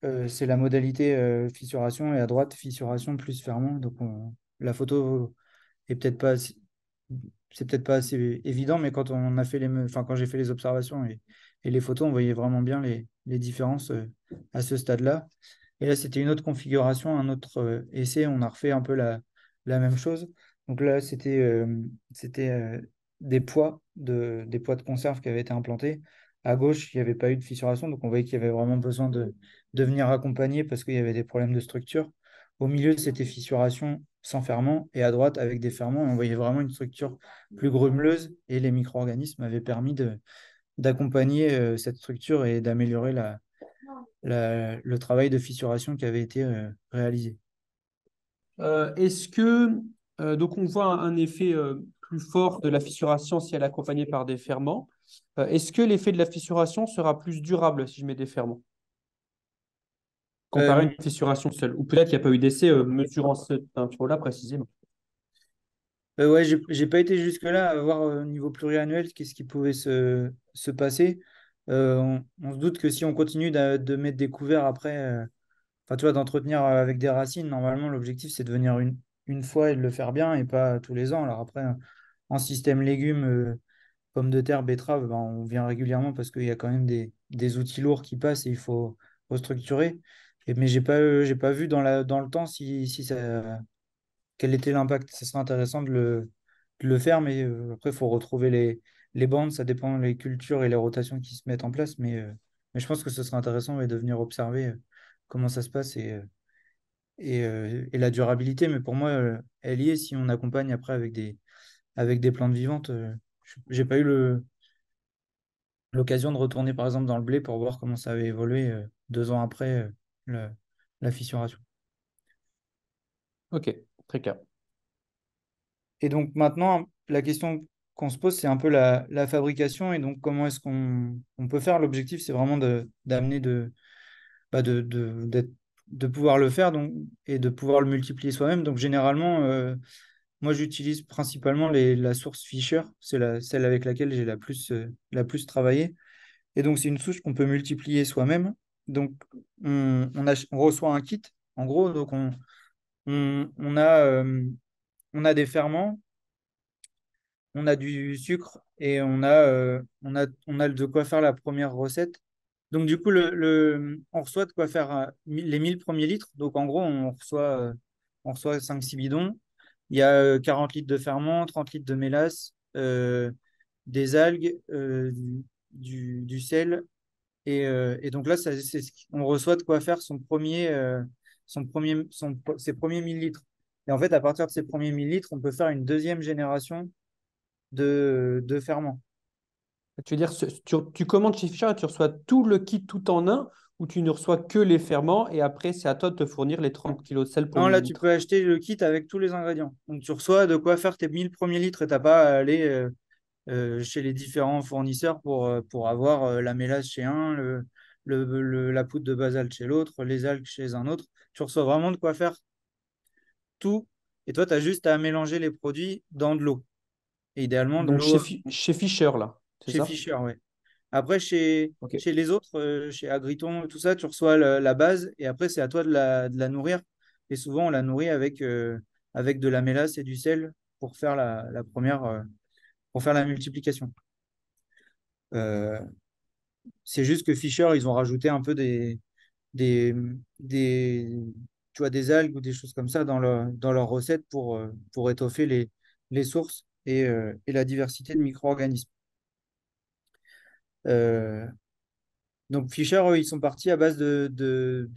euh, c'est la modalité euh, fissuration et à droite, fissuration plus ferment. Donc la photo est peut-être pas c'est peut-être pas assez évident, mais quand on a fait les enfin quand j'ai fait les observations et, les photos, on voyait vraiment bien les, différences à ce stade-là. Et là, c'était une autre configuration, un autre essai. On a refait un peu la, la même chose. Donc là, c'était c'était des poids de, des poids de conserve qui avaient été implantés. À gauche, il n'y avait pas eu de fissuration, donc on voyait qu'il y avait vraiment besoin de, de venir accompagner parce qu'il y avait des problèmes de structure. Au milieu, c'était fissuration sans ferment et à droite avec des ferments. on voyait vraiment une structure plus grumeleuse et les micro-organismes avaient permis d'accompagner euh, cette structure et d'améliorer la, le travail de fissuration qui avait été euh, réalisé. Euh, est-ce que, donc on voit un effet plus fort de la fissuration si elle est accompagnée par des ferments. Euh, est-ce que l'effet de la fissuration sera plus durable si je mets des ferments comparé à euh, une fissuration seule Ou peut-être qu'il n'y a pas eu d'essai euh, mesurant ce info-là précisément. Euh ouais, j'ai pas été jusque-là à voir au niveau pluriannuel qu'est-ce qui pouvait se, se passer. on, se doute que si on continue de, mettre des couverts après, enfin tu vois, d'entretenir avec des racines, normalement l'objectif c'est de venir une, une fois et de le faire bien et pas tous les ans. Alors après, en système légumes, euh, pommes de terre, betteraves, ben, on vient régulièrement parce qu'il y a quand même des, des, outils lourds qui passent et il faut restructurer. Et, mais je n'ai pas, euh, j'ai pas vu dans, la, dans le temps si, si ça, quel était l'impact. Ce serait intéressant de le, le faire, mais euh, après, il faut retrouver les, les bandes, ça dépend des cultures et les rotations qui se mettent en place, mais, mais je pense que ce serait intéressant de venir observer comment ça se passe et, et, et, la durabilité. Mais pour moi, elle y est si on accompagne après avec des, avec des plantes vivantes. Euh, j'ai pas eu le l'occasion de retourner par exemple dans le blé pour voir comment ça avait évolué euh, deux ans après euh, la fissuration. Ok, très clair. Et donc maintenant, la question qu'on se pose, c'est un peu la, fabrication et donc comment est-ce qu'on peut faire. L'objectif, c'est vraiment d'amener de, bah, de, de, pouvoir le faire donc, et de pouvoir le multiplier soi-même. Donc généralement, moi, j'utilise principalement la source Fisher, c'est celle avec laquelle j'ai la plus, travaillée. Euh, la plus travaillé. Et donc, c'est une souche qu'on peut multiplier soi-même. Donc, on, on, reçoit un kit, en gros. Donc, on, a, euh, on a des ferments, on a du sucre et on a, euh, on a, on a de quoi faire la première recette. Donc, du coup, le, on reçoit de quoi faire les 1000 premiers litres. Donc, en gros, on reçoit, on reçoit 5-6 bidons il y a 40 euh, litres de ferment, 30 litres de mélasse, euh, des algues, euh, du, sel. Et, donc là, on reçoit de quoi faire son premier, ses premiers 1000 litres. Et en fait, à partir de ces premiers 1000 on peut faire une deuxième génération de, ferment. Tu veux dire, tu, commandes chez Fisher et tu reçois tout le kit tout en un où tu ne reçois que les ferments et après, c'est à toi de te fournir les 30 kilos de sel Non, là, tu peux acheter le kit avec tous les ingrédients. Donc, tu reçois de quoi faire tes 1000 premiers litres et tu n'as pas à aller euh, euh, chez les différents fournisseurs pour, euh, pour avoir la mélasse chez un, la poudre de basalte chez l'autre, les algues chez un autre. Tu reçois vraiment de quoi faire tout. Et toi, tu as juste à mélanger les produits dans de l'eau. Et idéalement, Donc, chez, Fischer, Fisher, là. Chez Fischer, oui. Après, chez, chez les autres, euh, chez Agriton, tout ça, tu reçois la, base et après, c'est à toi de la, de la, nourrir. Et souvent, on la nourrit avec, euh, avec de la mélasse et du sel pour faire la, première, euh, pour faire la multiplication. c'est juste que Fisher, ils ont rajouté un peu des, des, des, tu vois, des algues ou des choses comme ça dans, le, dans leur recette pour, pour étoffer les, les sources et la diversité de micro-organismes. Euh, donc Fischer, ils sont partis à base de,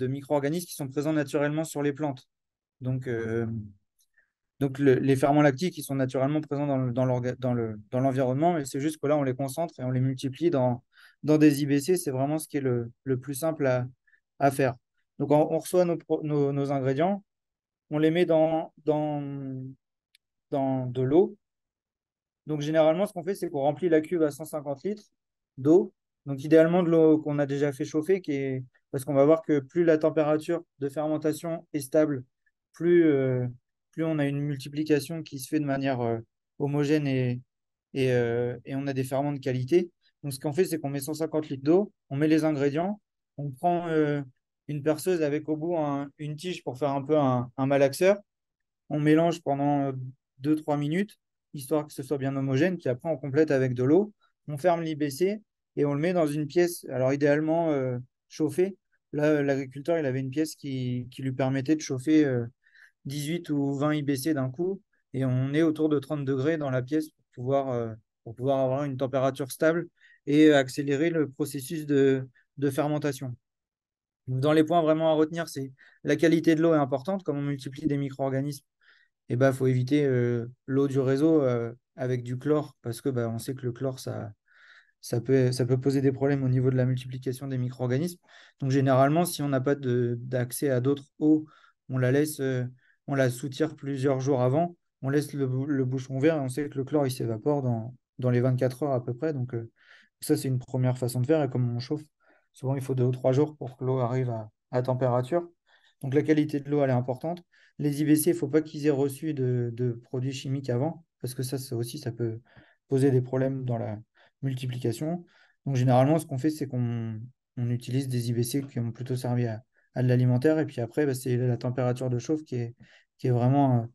micro-organismes qui sont présents naturellement sur les plantes. Donc, euh, donc les ferments lactiques, ils sont naturellement présents dans, dans, l'environnement, mais c'est juste que là, on les concentre et on les multiplie dans, dans des IBC. C'est vraiment ce qui est le, plus simple à, faire. Donc on, reçoit nos, ingrédients, on les met dans, dans, dans de l'eau. Donc généralement, ce qu'on fait, c'est qu'on remplit la cuve à 150 litres d'eau. Donc idéalement de l'eau qu'on a déjà fait chauffer, qui est... parce qu'on va voir que plus la température de fermentation est stable, plus, euh, plus on a une multiplication qui se fait de manière euh, homogène et, et, euh, et, on a des ferments de qualité. Donc ce qu'on fait, c'est qu'on met 150 litres d'eau, on met les ingrédients, on prend une perceuse avec au bout un, une tige pour faire un peu un, un malaxeur, on mélange pendant 2-3 minutes, histoire que ce soit bien homogène, puis après on complète avec de l'eau on ferme l'IBC et on le met dans une pièce, alors idéalement euh, chauffée. Là, euh, l'agriculteur, il avait une pièce qui, lui permettait de chauffer 18 euh, ou 20 IBC d'un coup. Et on est autour de 30 degrés dans la pièce pour pouvoir, avoir une température stable et accélérer le processus de, fermentation. dans les points vraiment à retenir, c'est la qualité de l'eau est importante, comme on multiplie des micro-organismes il ben, bah, faut éviter euh, l'eau du réseau euh, avec du chlore, parce que bah, on sait que le chlore, ça, ça, peut, ça peut poser des problèmes au niveau de la multiplication des micro-organismes. Donc généralement, si on n'a pas d'accès à d'autres eaux, on la laisse, euh, on la soutire plusieurs jours avant, on laisse le, le, bouchon vert et on sait que le chlore, il s'évapore dans, dans les 24 heures à peu près. Donc ça, c'est une première façon de faire. Et comme on chauffe, souvent, il faut deux ou trois jours pour que l'eau arrive à, à température. Donc la qualité de l'eau, elle est importante les IBC, il ne faut pas qu'ils aient reçu de, produits chimiques avant, parce que ça, ça aussi, ça peut poser des problèmes dans la multiplication. Donc généralement, ce qu'on fait, c'est qu'on utilise des IBC qui ont plutôt servi à, de l'alimentaire. Et puis après, bah, c'est la température de chauffe qui est, vraiment euh,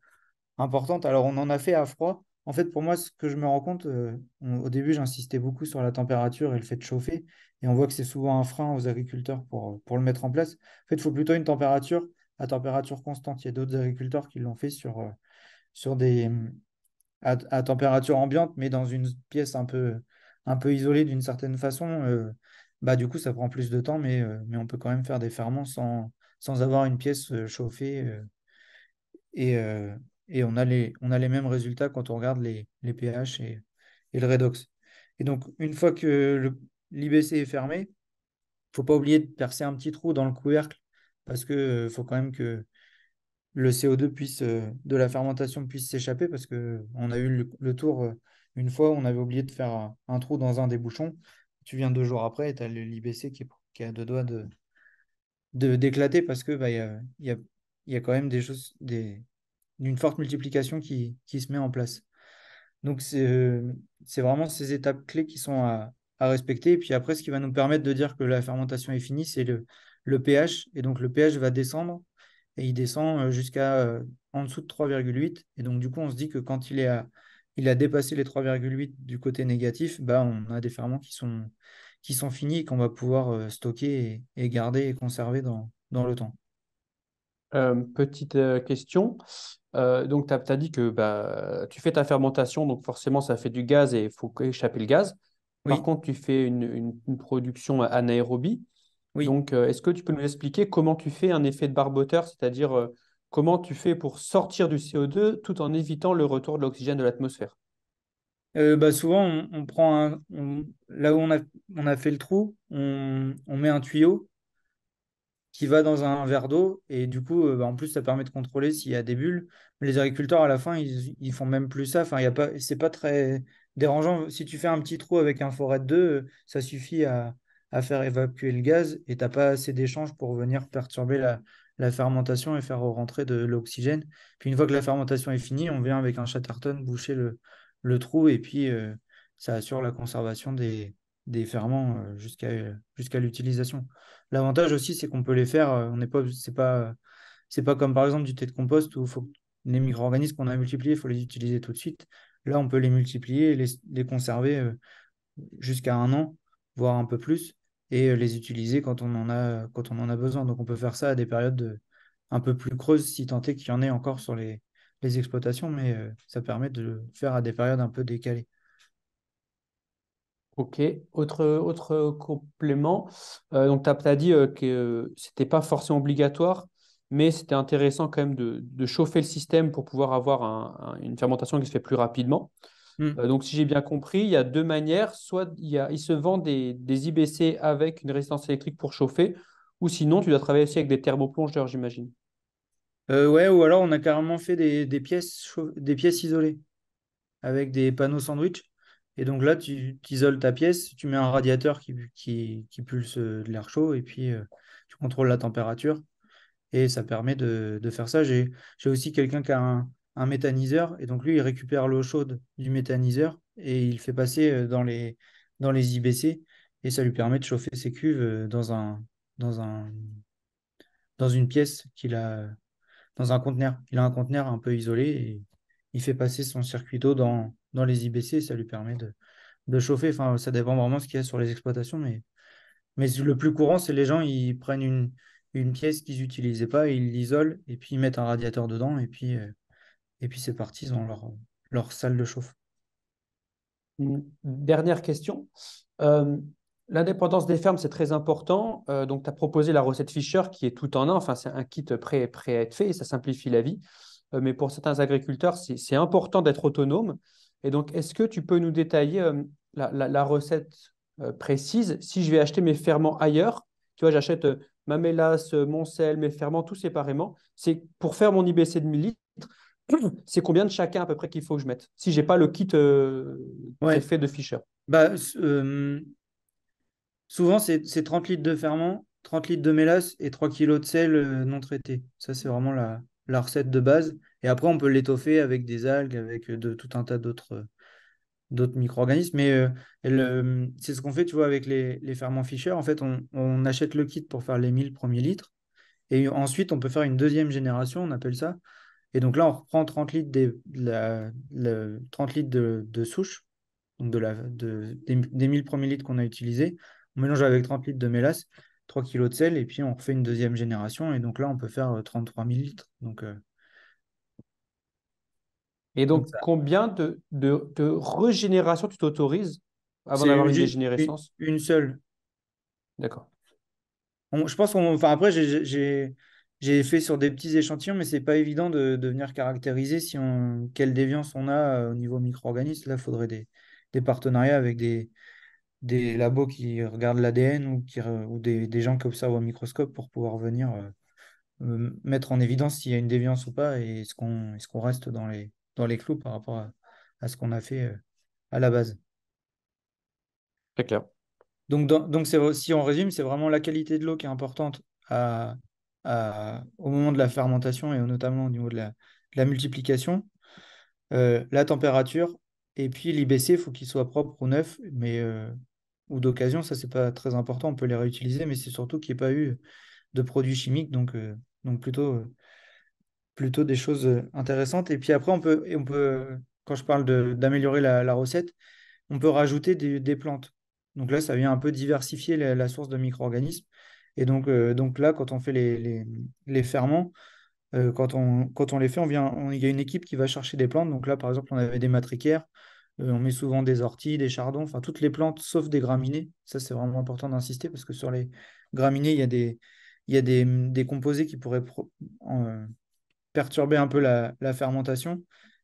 importante. Alors on en a fait à froid. En fait, pour moi, ce que je me rends compte, euh, au début, j'insistais beaucoup sur la température et le fait de chauffer. Et on voit que c'est souvent un frein aux agriculteurs pour, pour le mettre en place. En fait, il faut plutôt une température à température constante. Il y a d'autres agriculteurs qui l'ont fait sur, euh, sur des, à, température ambiante, mais dans une pièce un peu, un peu isolée d'une certaine façon. Euh, bah, du coup, ça prend plus de temps, mais, euh, mais on peut quand même faire des ferments sans, sans avoir une pièce chauffée. et, on, a les, on a les mêmes résultats quand on regarde les, pH et, et le redox. Et donc, une fois que l'IBC est fermé, faut pas oublier de percer un petit trou dans le couvercle parce que euh, faut quand même que le CO2 puisse, euh, de la fermentation puisse s'échapper, parce que on a eu le, tour euh, une fois, on avait oublié de faire un, trou dans un des bouchons. Tu viens deux jours après et tu as l'IBC qui, qui a deux doigts de, d'éclater parce que bah, y, a, y, quand même des choses, des, d'une forte multiplication qui, qui se met en place. Donc, c'est, vraiment ces étapes clés qui sont à, à respecter. Et puis après, ce qui va nous permettre de dire que la fermentation est finie, c'est le, le pH. Et donc, le pH va descendre et il descend euh, jusqu'à euh, en dessous de 3,8. Et donc, du coup, on se dit que quand il, est il a dépassé les 3,8 du côté négatif, bah, on a des ferments qui sont, qui sont finis et qu'on va pouvoir euh, stocker et, garder et conserver dans, le temps. petite question. donc, tu as, dit que bah, tu fais ta fermentation, donc forcément, ça fait du gaz et il faut échapper le gaz. Par contre, tu fais une, une production anaérobie. Donc, euh, est-ce que tu peux nous expliquer comment tu fais un effet de barboteur, c'est-à-dire euh, comment tu fais pour sortir du CO2 tout en évitant le retour de l'oxygène de l'atmosphère euh, bah souvent, on, prend là où on a, fait le trou, on, met un tuyau qui va dans un verre d'eau et du coup, bah, en plus, ça permet de contrôler s'il y a des bulles. Mais les agriculteurs, à la fin, ils, ne font même plus ça. Enfin, y a pas, c'est pas très dérangeant. Si tu fais un petit trou avec un forêt de 2, ça suffit à, à faire évacuer le gaz et tu n'as pas assez d'échanges pour venir perturber la, fermentation et faire rentrer de l'oxygène. Puis une fois que la fermentation est finie, on vient avec un chatterton boucher le, trou et puis euh, ça assure la conservation des, ferments euh, jusqu'à euh, jusqu'à l'utilisation. L'avantage aussi, c'est qu'on peut les faire. ce n'est pas, pas, pas comme par exemple du thé de compost où faut, les micro-organismes qu'on a multipliés, il faut les utiliser tout de suite. Là, on peut les multiplier et les conserver jusqu'à un an, voire un peu plus et euh, les utiliser quand on, en a, quand on en a besoin. Donc on peut faire ça à des périodes un peu plus creuses, si tant est qu'il y en ait encore sur les, exploitations, mais euh, ça permet de le faire à des périodes un peu décalées. Ok, autre, autre complément. Euh, donc, tu as, dit que ce n'était pas forcément obligatoire, mais c'était intéressant quand même de, chauffer le système pour pouvoir avoir une fermentation qui se fait plus rapidement. Hmm. Euh, donc, si j'ai bien compris, il y a deux manières. Soit il, a, se vend des, IBC avec une résistance électrique pour chauffer, ou sinon, tu dois travailler aussi avec des thermoplongeurs, j'imagine. Euh, ouais, ou alors on a carrément fait des, pièces, isolées avec des panneaux sandwich. Et donc là, tu isoles ta pièce, tu mets un radiateur qui, pulse de l'air chaud et puis euh, tu contrôles la température. Et ça permet de faire ça. J'ai aussi quelqu'un qui a un, un méthaniseur. Et donc, lui, il récupère l'eau chaude du méthaniseur et il fait passer euh, dans les, dans les IBC. Et ça lui permet de chauffer ses cuves euh, dans, un, dans, un, dans une pièce qu'il a, dans un conteneur. Il a un conteneur un peu isolé et il fait passer son circuit d'eau dans, dans les IBC. Et ça lui permet de, de chauffer. Enfin, ça dépend vraiment ce qu'il y a sur les exploitations. Mais, mais le plus courant, c'est les gens, ils prennent une, une pièce qu'ils n'utilisaient pas, ils l'isolent et puis ils mettent un radiateur dedans et puis euh, et puis c'est parti, ils ont leur, leur salle de chauffe. dernière question. Euh, l'indépendance des fermes, c'est très important. Euh, donc, tu as proposé la recette Fischer qui est tout en un. Enfin, c'est un kit prêt, prêt, à être fait et ça simplifie la vie. Euh, mais pour certains agriculteurs, c'est important d'être autonome. Et donc, est-ce que tu peux nous détailler la, la, la, recette précise Si je vais acheter mes ferments ailleurs, tu vois, j'achète ma mélasse, mon sel, mes ferments, tout séparément, c'est pour faire mon IBC de 1000 litres, c'est combien de chacun à peu près qu'il faut que je mette Si j'ai pas le kit euh, fait de Fischer. Bah, euh, souvent, c'est 30 litres de ferment, 30 litres de mélasse et 3 kg de sel euh, non traité. Ça, c'est vraiment la, recette de base. Et après, on peut l'étoffer avec des algues, avec de, tout un tas d'autres d'autres micro-organismes. Mais c'est ce qu'on fait, tu vois, avec les, ferments Fischer. En fait, on, on, achète le kit pour faire les 1000 premiers litres. Et ensuite, on peut faire une deuxième génération, on appelle ça, et donc là, on reprend 30 litres, des, litres de, souche, de la, des, 1000 premiers litres qu'on a utilisés. On mélange avec 30 litres de mélasse, 3 kg de sel, et puis on refait une deuxième génération. Et donc là, on peut faire 33 euh, 000 litres. Donc, euh, Et donc, combien de, de, régénération tu t'autorises avant d'avoir une, dégénérescence une, une seule. D'accord. je pense qu'on. Enfin, après, j'ai j'ai fait sur des petits échantillons, mais ce n'est pas évident de, venir caractériser si on, quelle déviance on a euh, au niveau micro-organisme. Là, il faudrait des, partenariats avec des, des labos qui regardent l'ADN ou, qui, ou des, des, gens qui observent au microscope pour pouvoir venir euh, mettre en évidence s'il y a une déviance ou pas et est-ce qu'on est qu'on reste dans les, dans les clous par rapport à, ce qu'on a fait euh, à la base. Très clair. Donc, donc si on résume, c'est vraiment la qualité de l'eau qui est importante à, au moment de la fermentation et notamment au niveau de la, multiplication, euh, la température et puis l'IBC, il faut qu'il soit propre ou neuf, mais euh, ou d'occasion, ça c'est pas très important, on peut les réutiliser, mais c'est surtout qu'il n'y ait pas eu de produits chimiques, donc, euh, donc plutôt, plutôt des choses intéressantes. Et puis après, on peut, on peut quand je parle d'améliorer la, recette, on peut rajouter des, plantes. Donc là, ça vient un peu diversifier la source de micro-organismes. Et euh, donc, là, quand on fait les, ferments, euh, quand, on, les fait, on vient, il y a une équipe qui va chercher des plantes. Donc là, par exemple, on avait des matricaires, euh, on met souvent des orties, des chardons, enfin toutes les plantes sauf des graminées. Ça, c'est vraiment important d'insister parce que sur les graminées, il y a des, composés qui pourraient perturber un peu la fermentation.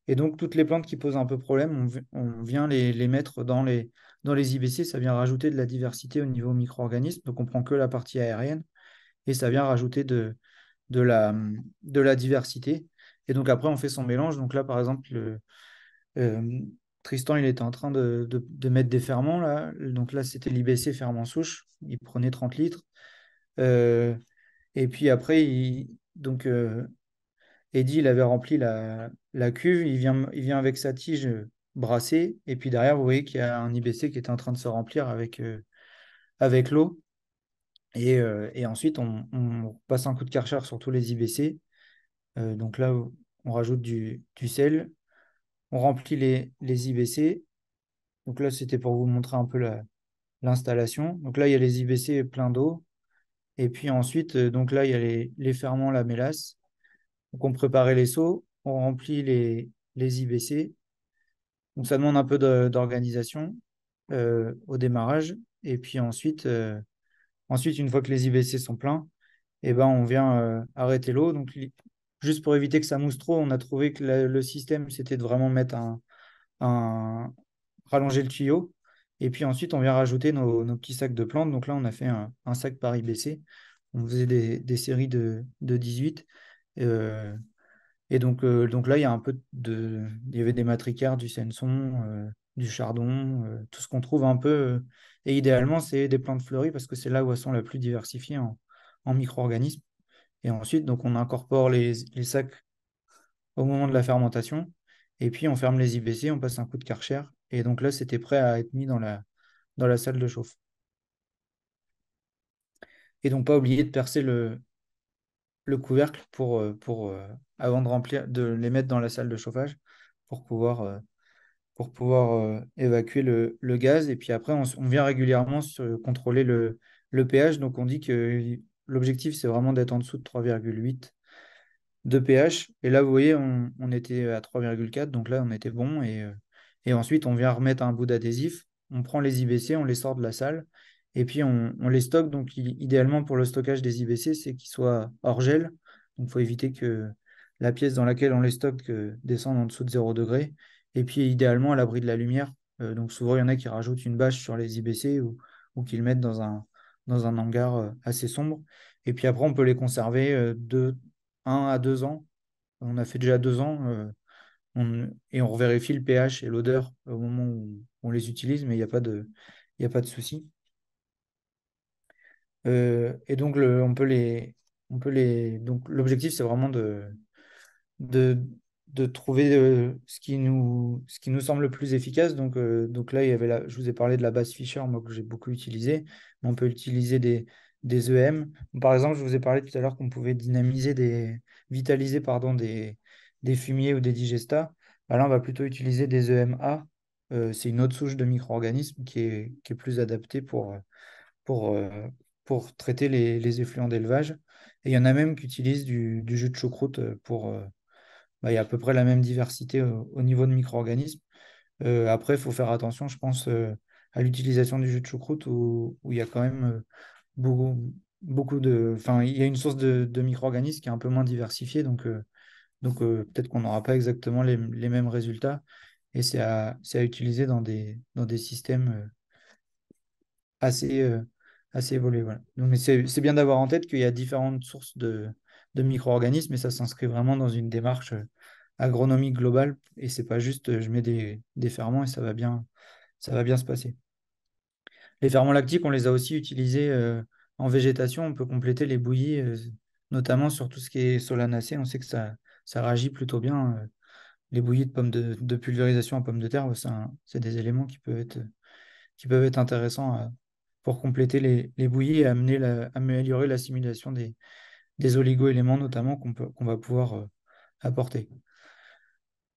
Et donc, toutes les plantes qui posent un peu problème, on, on vient les, mettre dans les, dans les IBC. Ça vient rajouter de la diversité au niveau micro-organisme. Donc, on prend que la partie aérienne et ça vient rajouter de, de, la, de la diversité. Et donc, après, on fait son mélange. Donc, là, par exemple, euh, Tristan, il était en train de, de, mettre des ferments. Là. Donc, là, c'était l'IBC ferment souche. Il prenait 30 litres. Euh, et puis après, il, donc, euh, Eddy, il avait rempli la, cuve, il vient, il vient avec sa tige brassée, et puis derrière, vous voyez qu'il y a un IBC qui est en train de se remplir avec, euh, avec l'eau. Et, euh, ensuite, on, passe un coup de karcher sur tous les IBC. Euh, donc là, on rajoute du, sel, on remplit les, IBC. Donc là, c'était pour vous montrer un peu l'installation. Donc là, il y a les IBC plein d'eau. Et puis ensuite, donc là, il y a les ferments, la mélasse. Donc, on préparait les seaux, on remplit les, les IBC. Donc, ça demande un peu d'organisation euh, au démarrage. Et puis ensuite, euh, ensuite, une fois que les IBC sont pleins, eh ben, on vient euh, arrêter l'eau. Donc, juste pour éviter que ça mousse trop, on a trouvé que le système, c'était de vraiment mettre un, rallonger le tuyau. Et puis ensuite, on vient rajouter nos, petits sacs de plantes. Donc là, on a fait un, sac par IBC. On faisait des, séries de, de, 18. Euh, et donc, euh, donc là, il y a un peu de. Il y avait des matricards, du Senson, euh, du Chardon, tout ce qu'on trouve un peu. et idéalement, c'est des plantes fleuries parce que c'est là où elles sont la plus diversifiées en, micro-organismes. Et ensuite, donc, on incorpore les, sacs au moment de la fermentation. Et puis, on ferme les IBC, on passe un coup de karcher. Et donc là, c'était prêt à être mis dans la, dans la salle de chauffe. Et donc, pas oublier de percer le, le couvercle pour, euh, pour, euh, avant de, remplir, de les mettre dans la salle de chauffage pour pouvoir, euh, pour pouvoir évacuer le, gaz. Et puis après, on, vient régulièrement se contrôler le, pH. Donc on dit que l'objectif, c'est vraiment d'être en dessous de 3,8 de pH. Et là, vous voyez, on, était à 3,4, donc là, on était bon. Et, et ensuite, on vient remettre un bout d'adhésif, on prend les IBC, on les sort de la salle, et puis, on, les stocke. Donc, idéalement, pour le stockage des IBC, c'est qu'ils soient hors gel. Donc, il faut éviter que la pièce dans laquelle on les stocke euh, descende en dessous de 0 degré. Et puis, idéalement, à l'abri de la lumière. Euh, donc, souvent, il y en a qui rajoutent une bâche sur les IBC ou, qui qu'ils mettent dans un, dans un hangar euh, assez sombre. Et puis après, on peut les conserver de 1 à 2 ans. On a fait déjà 2 ans et on revérifie le pH et l'odeur au moment où on les utilise, mais il n'y a pas de, y a pas de souci. Euh, et donc, on peut les, on peut les. Donc, l'objectif, c'est vraiment de, de, trouver euh, ce, qui nous, ce qui nous semble le plus efficace. Donc, euh, donc là, il y avait la, je vous ai parlé de la base Fisher, moi, que j'ai beaucoup utilisée. Mais on peut utiliser des, des EM. Par exemple, je vous ai parlé tout à l'heure qu'on pouvait dynamiser des, vitaliser pardon, des, des fumiers ou des digestats. Bah, là, on va plutôt utiliser des EMA. c'est une autre souche de micro-organismes qui est, qui est plus adaptée pour, pour, pour traiter les, effluents d'élevage. Et il y en a même qui utilisent du, jus de choucroute euh, pour. Euh, bah, il y a à peu près la même diversité au, niveau de micro-organismes. Euh, après, il faut faire attention, je pense, à l'utilisation du jus de choucroute où, il y a quand même beaucoup, beaucoup de. Enfin, il y a une source de, micro-organismes qui est un peu moins diversifiée. Donc, donc peut-être qu'on n'aura pas exactement les, mêmes résultats. Et c'est à, à, utiliser dans des, dans des systèmes assez assez évolué. Donc, c'est bien d'avoir en tête qu'il y a différentes sources de, micro-organismes et ça s'inscrit vraiment dans une démarche euh, agronomique globale et c'est pas juste euh, je mets des, ferments et ça va bien ça va bien se passer. Les ferments lactiques, on les a aussi utilisés euh, en végétation. On peut compléter les bouillies, notamment sur tout ce qui est solanacé. On sait que ça, ça réagit plutôt bien. les bouillies de pommes de, pulvérisation en pommes de terre, c'est des éléments qui peuvent être, qui peuvent être intéressants à, pour compléter les, bouillies et amener améliorer l'assimilation des, des oligo-éléments notamment qu'on va pouvoir euh, apporter.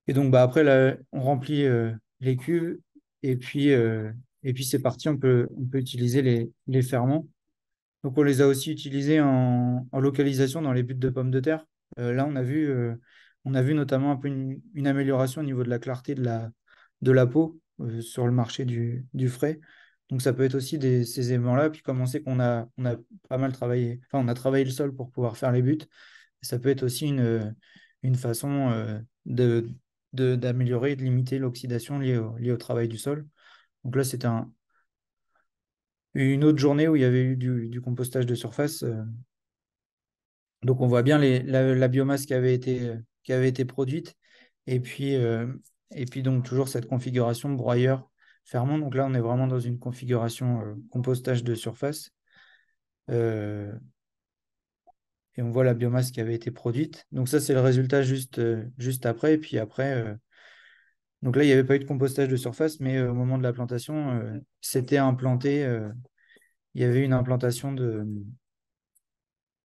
Et donc bah, après, on remplit euh, les cuves et puis, euh, puis c'est parti, on peut, on peut utiliser les, ferments. Donc on les a aussi utilisés en, localisation dans les buts de pommes de terre. là, on a vu, on a vu notamment un peu une, amélioration au niveau de la clarté de la, de la peau sur le marché du frais. Donc ça peut être aussi ces éléments-là. Puis comme on sait qu'on a, pas mal travaillé, enfin on a travaillé le sol pour pouvoir faire les buts, ça peut être aussi une, façon euh, d'améliorer de limiter l'oxydation liée, au, travail du sol. Donc là, c'était une autre journée où il y avait eu du, compostage de surface. Euh. donc on voit bien la, biomasse qui avait été, produite. Et puis, euh, et puis donc toujours cette configuration broyeur ferment Donc là, on est vraiment dans une configuration euh, compostage de surface. Euh, et on voit la biomasse qui avait été produite. Donc ça, c'est le résultat juste, euh, juste après. Et puis après, donc là, il n'y avait pas eu de compostage de surface, mais au moment de la plantation, c'était implanté. il y avait une implantation de,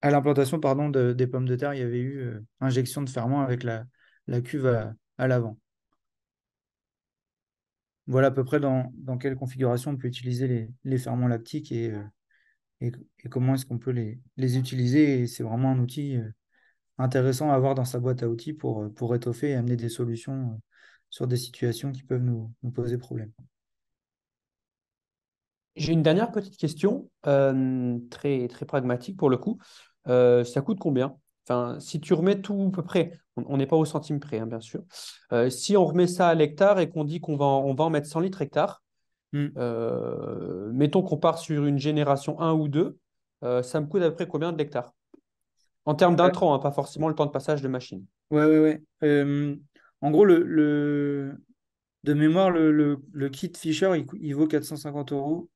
à l'implantation pardon des pommes de terre, il y avait eu injection de ferment avec la, cuve à l'avant voilà à peu près dans, quelle configuration on peut utiliser les, les ferments lactiques et, euh, comment est-ce qu'on peut les, utiliser. c'est vraiment un outil euh, intéressant à avoir dans sa boîte à outils pour, euh, pour étoffer et amener des solutions sur des situations qui peuvent nous, poser problème. J'ai une dernière petite question, très, très pragmatique pour le coup. ça coûte combien enfin, Si tu remets tout à peu près, on n'est pas au centime près, hein, bien sûr. Euh, si on remet ça à l'hectare et qu'on dit qu'on va, en, on va en mettre 100 litres hectare, hmm. euh, mettons qu'on part sur une génération 1 ou 2, euh, ça me coûte à peu près combien de l'hectare En termes d'intrants, hein, pas forcément le temps de passage de machine. Ouais, ouais, ouais. en gros, le, le, de mémoire, le, kit Fisher, il, vaut 450 euros.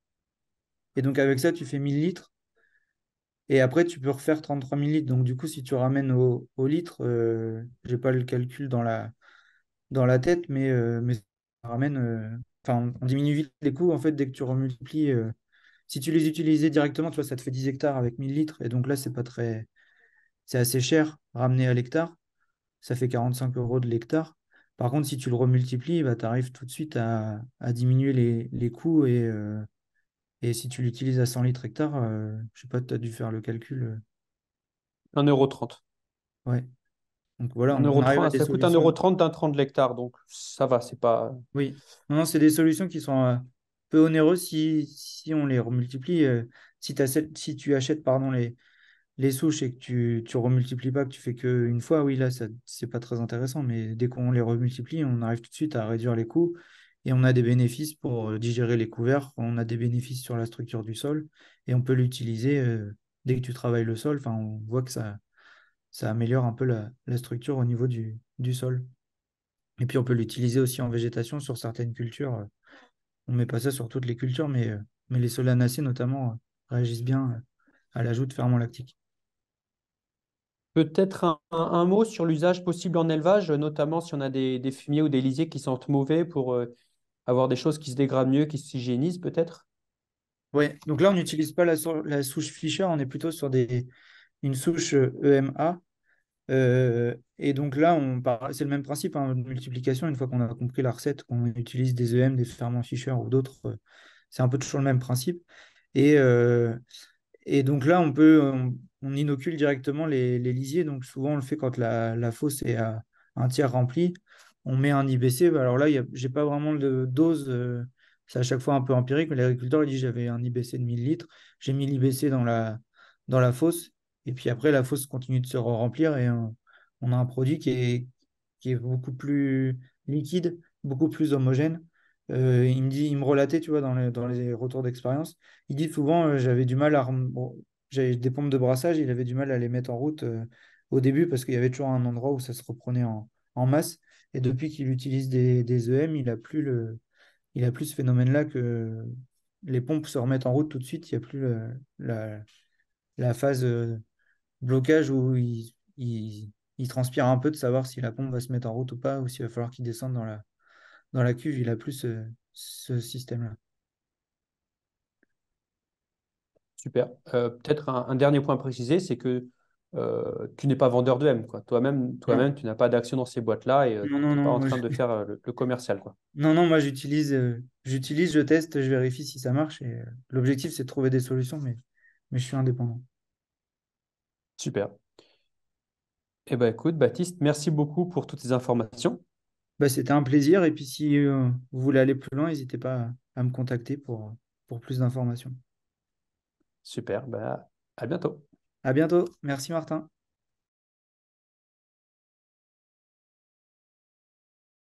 Et donc, avec ça, tu fais 1000 litres. Et après, tu peux refaire 33 000 litres. Donc, du coup, si tu ramènes au, litre, euh, je n'ai pas le calcul dans la, dans la tête, mais, euh, mais ça ramène. Euh, enfin, on diminue vite les coûts, en fait, dès que tu remultiplies. si tu les utilisais directement, tu vois, ça te fait 10 hectares avec 1000 litres. Et donc là, c'est pas très. C'est assez cher ramener à l'hectare. Ça fait 45 euros de l'hectare. Par contre, si tu le remultiplies, bah, tu arrives tout de suite à, diminuer les, coûts et, et si tu l'utilises à 100 litres hectare, je euh, je sais pas, tu as dû faire le calcul. 1,30€. Euh. Ouais. Donc voilà, on 1 € arrive 30, à ça coûte 1,30€, l'hectare, donc ça va, c'est pas. Oui, non, c'est des solutions qui sont euh, peu onéreuses si, on les remultiplie. si, si, tu achètes pardon, les, les souches et que tu ne remultiplies pas, que tu fais qu'une fois, oui, là, c'est pas très intéressant, mais dès qu'on les remultiplie, on arrive tout de suite à réduire les coûts et on a des bénéfices pour euh, digérer les couverts, on a des bénéfices sur la structure du sol et on peut l'utiliser euh, dès que tu travailles le sol. Enfin, on voit que ça, ça améliore un peu la, structure au niveau du, sol. Et puis on peut l'utiliser aussi en végétation sur certaines cultures. On ne met pas ça sur toutes les cultures, mais, euh, mais les solanacées notamment réagissent bien à l'ajout de ferments lactiques. Peut-être un, mot sur l'usage possible en élevage, notamment si on a des, fumiers ou des lisiers qui sentent mauvais pour avoir des choses qui se dégradent mieux, qui s'hygiénisent peut-être Oui, donc là, on n'utilise pas la, souche Fischer, on est plutôt sur des, une souche EMA. Euh, e euh, et donc là, c'est le même principe, de hein, multiplication. Une fois qu'on a compris la recette, qu'on utilise des EM, des ferments Fischer ou d'autres, euh, c'est un peu toujours le même principe. Et, et donc là, on peut, on, inocule directement les, les, lisiers. Donc souvent, on le fait quand la, la fosse est à un tiers remplie on met un IBC. Bah, alors là, j'ai pas vraiment de dose. Euh, c'est à chaque fois un peu empirique, mais l'agriculteur il dit j'avais un IBC de 1000 litres, j'ai mis l'IBC dans la, dans la fosse, et puis après la fosse continue de se remplir et on, a un produit qui est, qui est beaucoup plus liquide, beaucoup plus homogène. Euh, il me dit, il me relatait, tu vois, dans, les, dans les retours d'expérience, il dit souvent euh, j'avais du mal à j'avais des pompes de brassage, il avait du mal à les mettre en route au début parce qu'il y avait toujours un endroit où ça se reprenait en masse. Et depuis qu'il utilise des, EM, e il n'a plus, le, il a plus ce phénomène-là que les pompes se remettent en route tout de suite. Il n'y a plus la, phase euh, blocage où il, transpire un peu de savoir si la pompe va se mettre en route ou pas, ou s'il va falloir qu'il descende dans la, dans la cuve. Il a plus ce, système-là. Super. Euh, peut-être un, dernier point à préciser, c'est que euh, tu n'es pas vendeur de M. Quoi. Toi-même, toi-même, tu n'as pas d'action dans ces boîtes-là et tu euh, n'es pas en train de faire euh, le, commercial. Quoi. Non, non, moi j'utilise, j'utilise, je teste, je vérifie si ça marche. Et l'objectif, c'est de trouver des solutions, mais, mais je suis indépendant. Super. et eh bien, écoute, Baptiste, merci beaucoup pour toutes ces informations. Bah, c'était un plaisir. Et puis, si vous voulez aller plus loin, n'hésitez pas à me contacter pour, pour plus d'informations. Super. Bah, à bientôt. À bientôt. Merci Martin.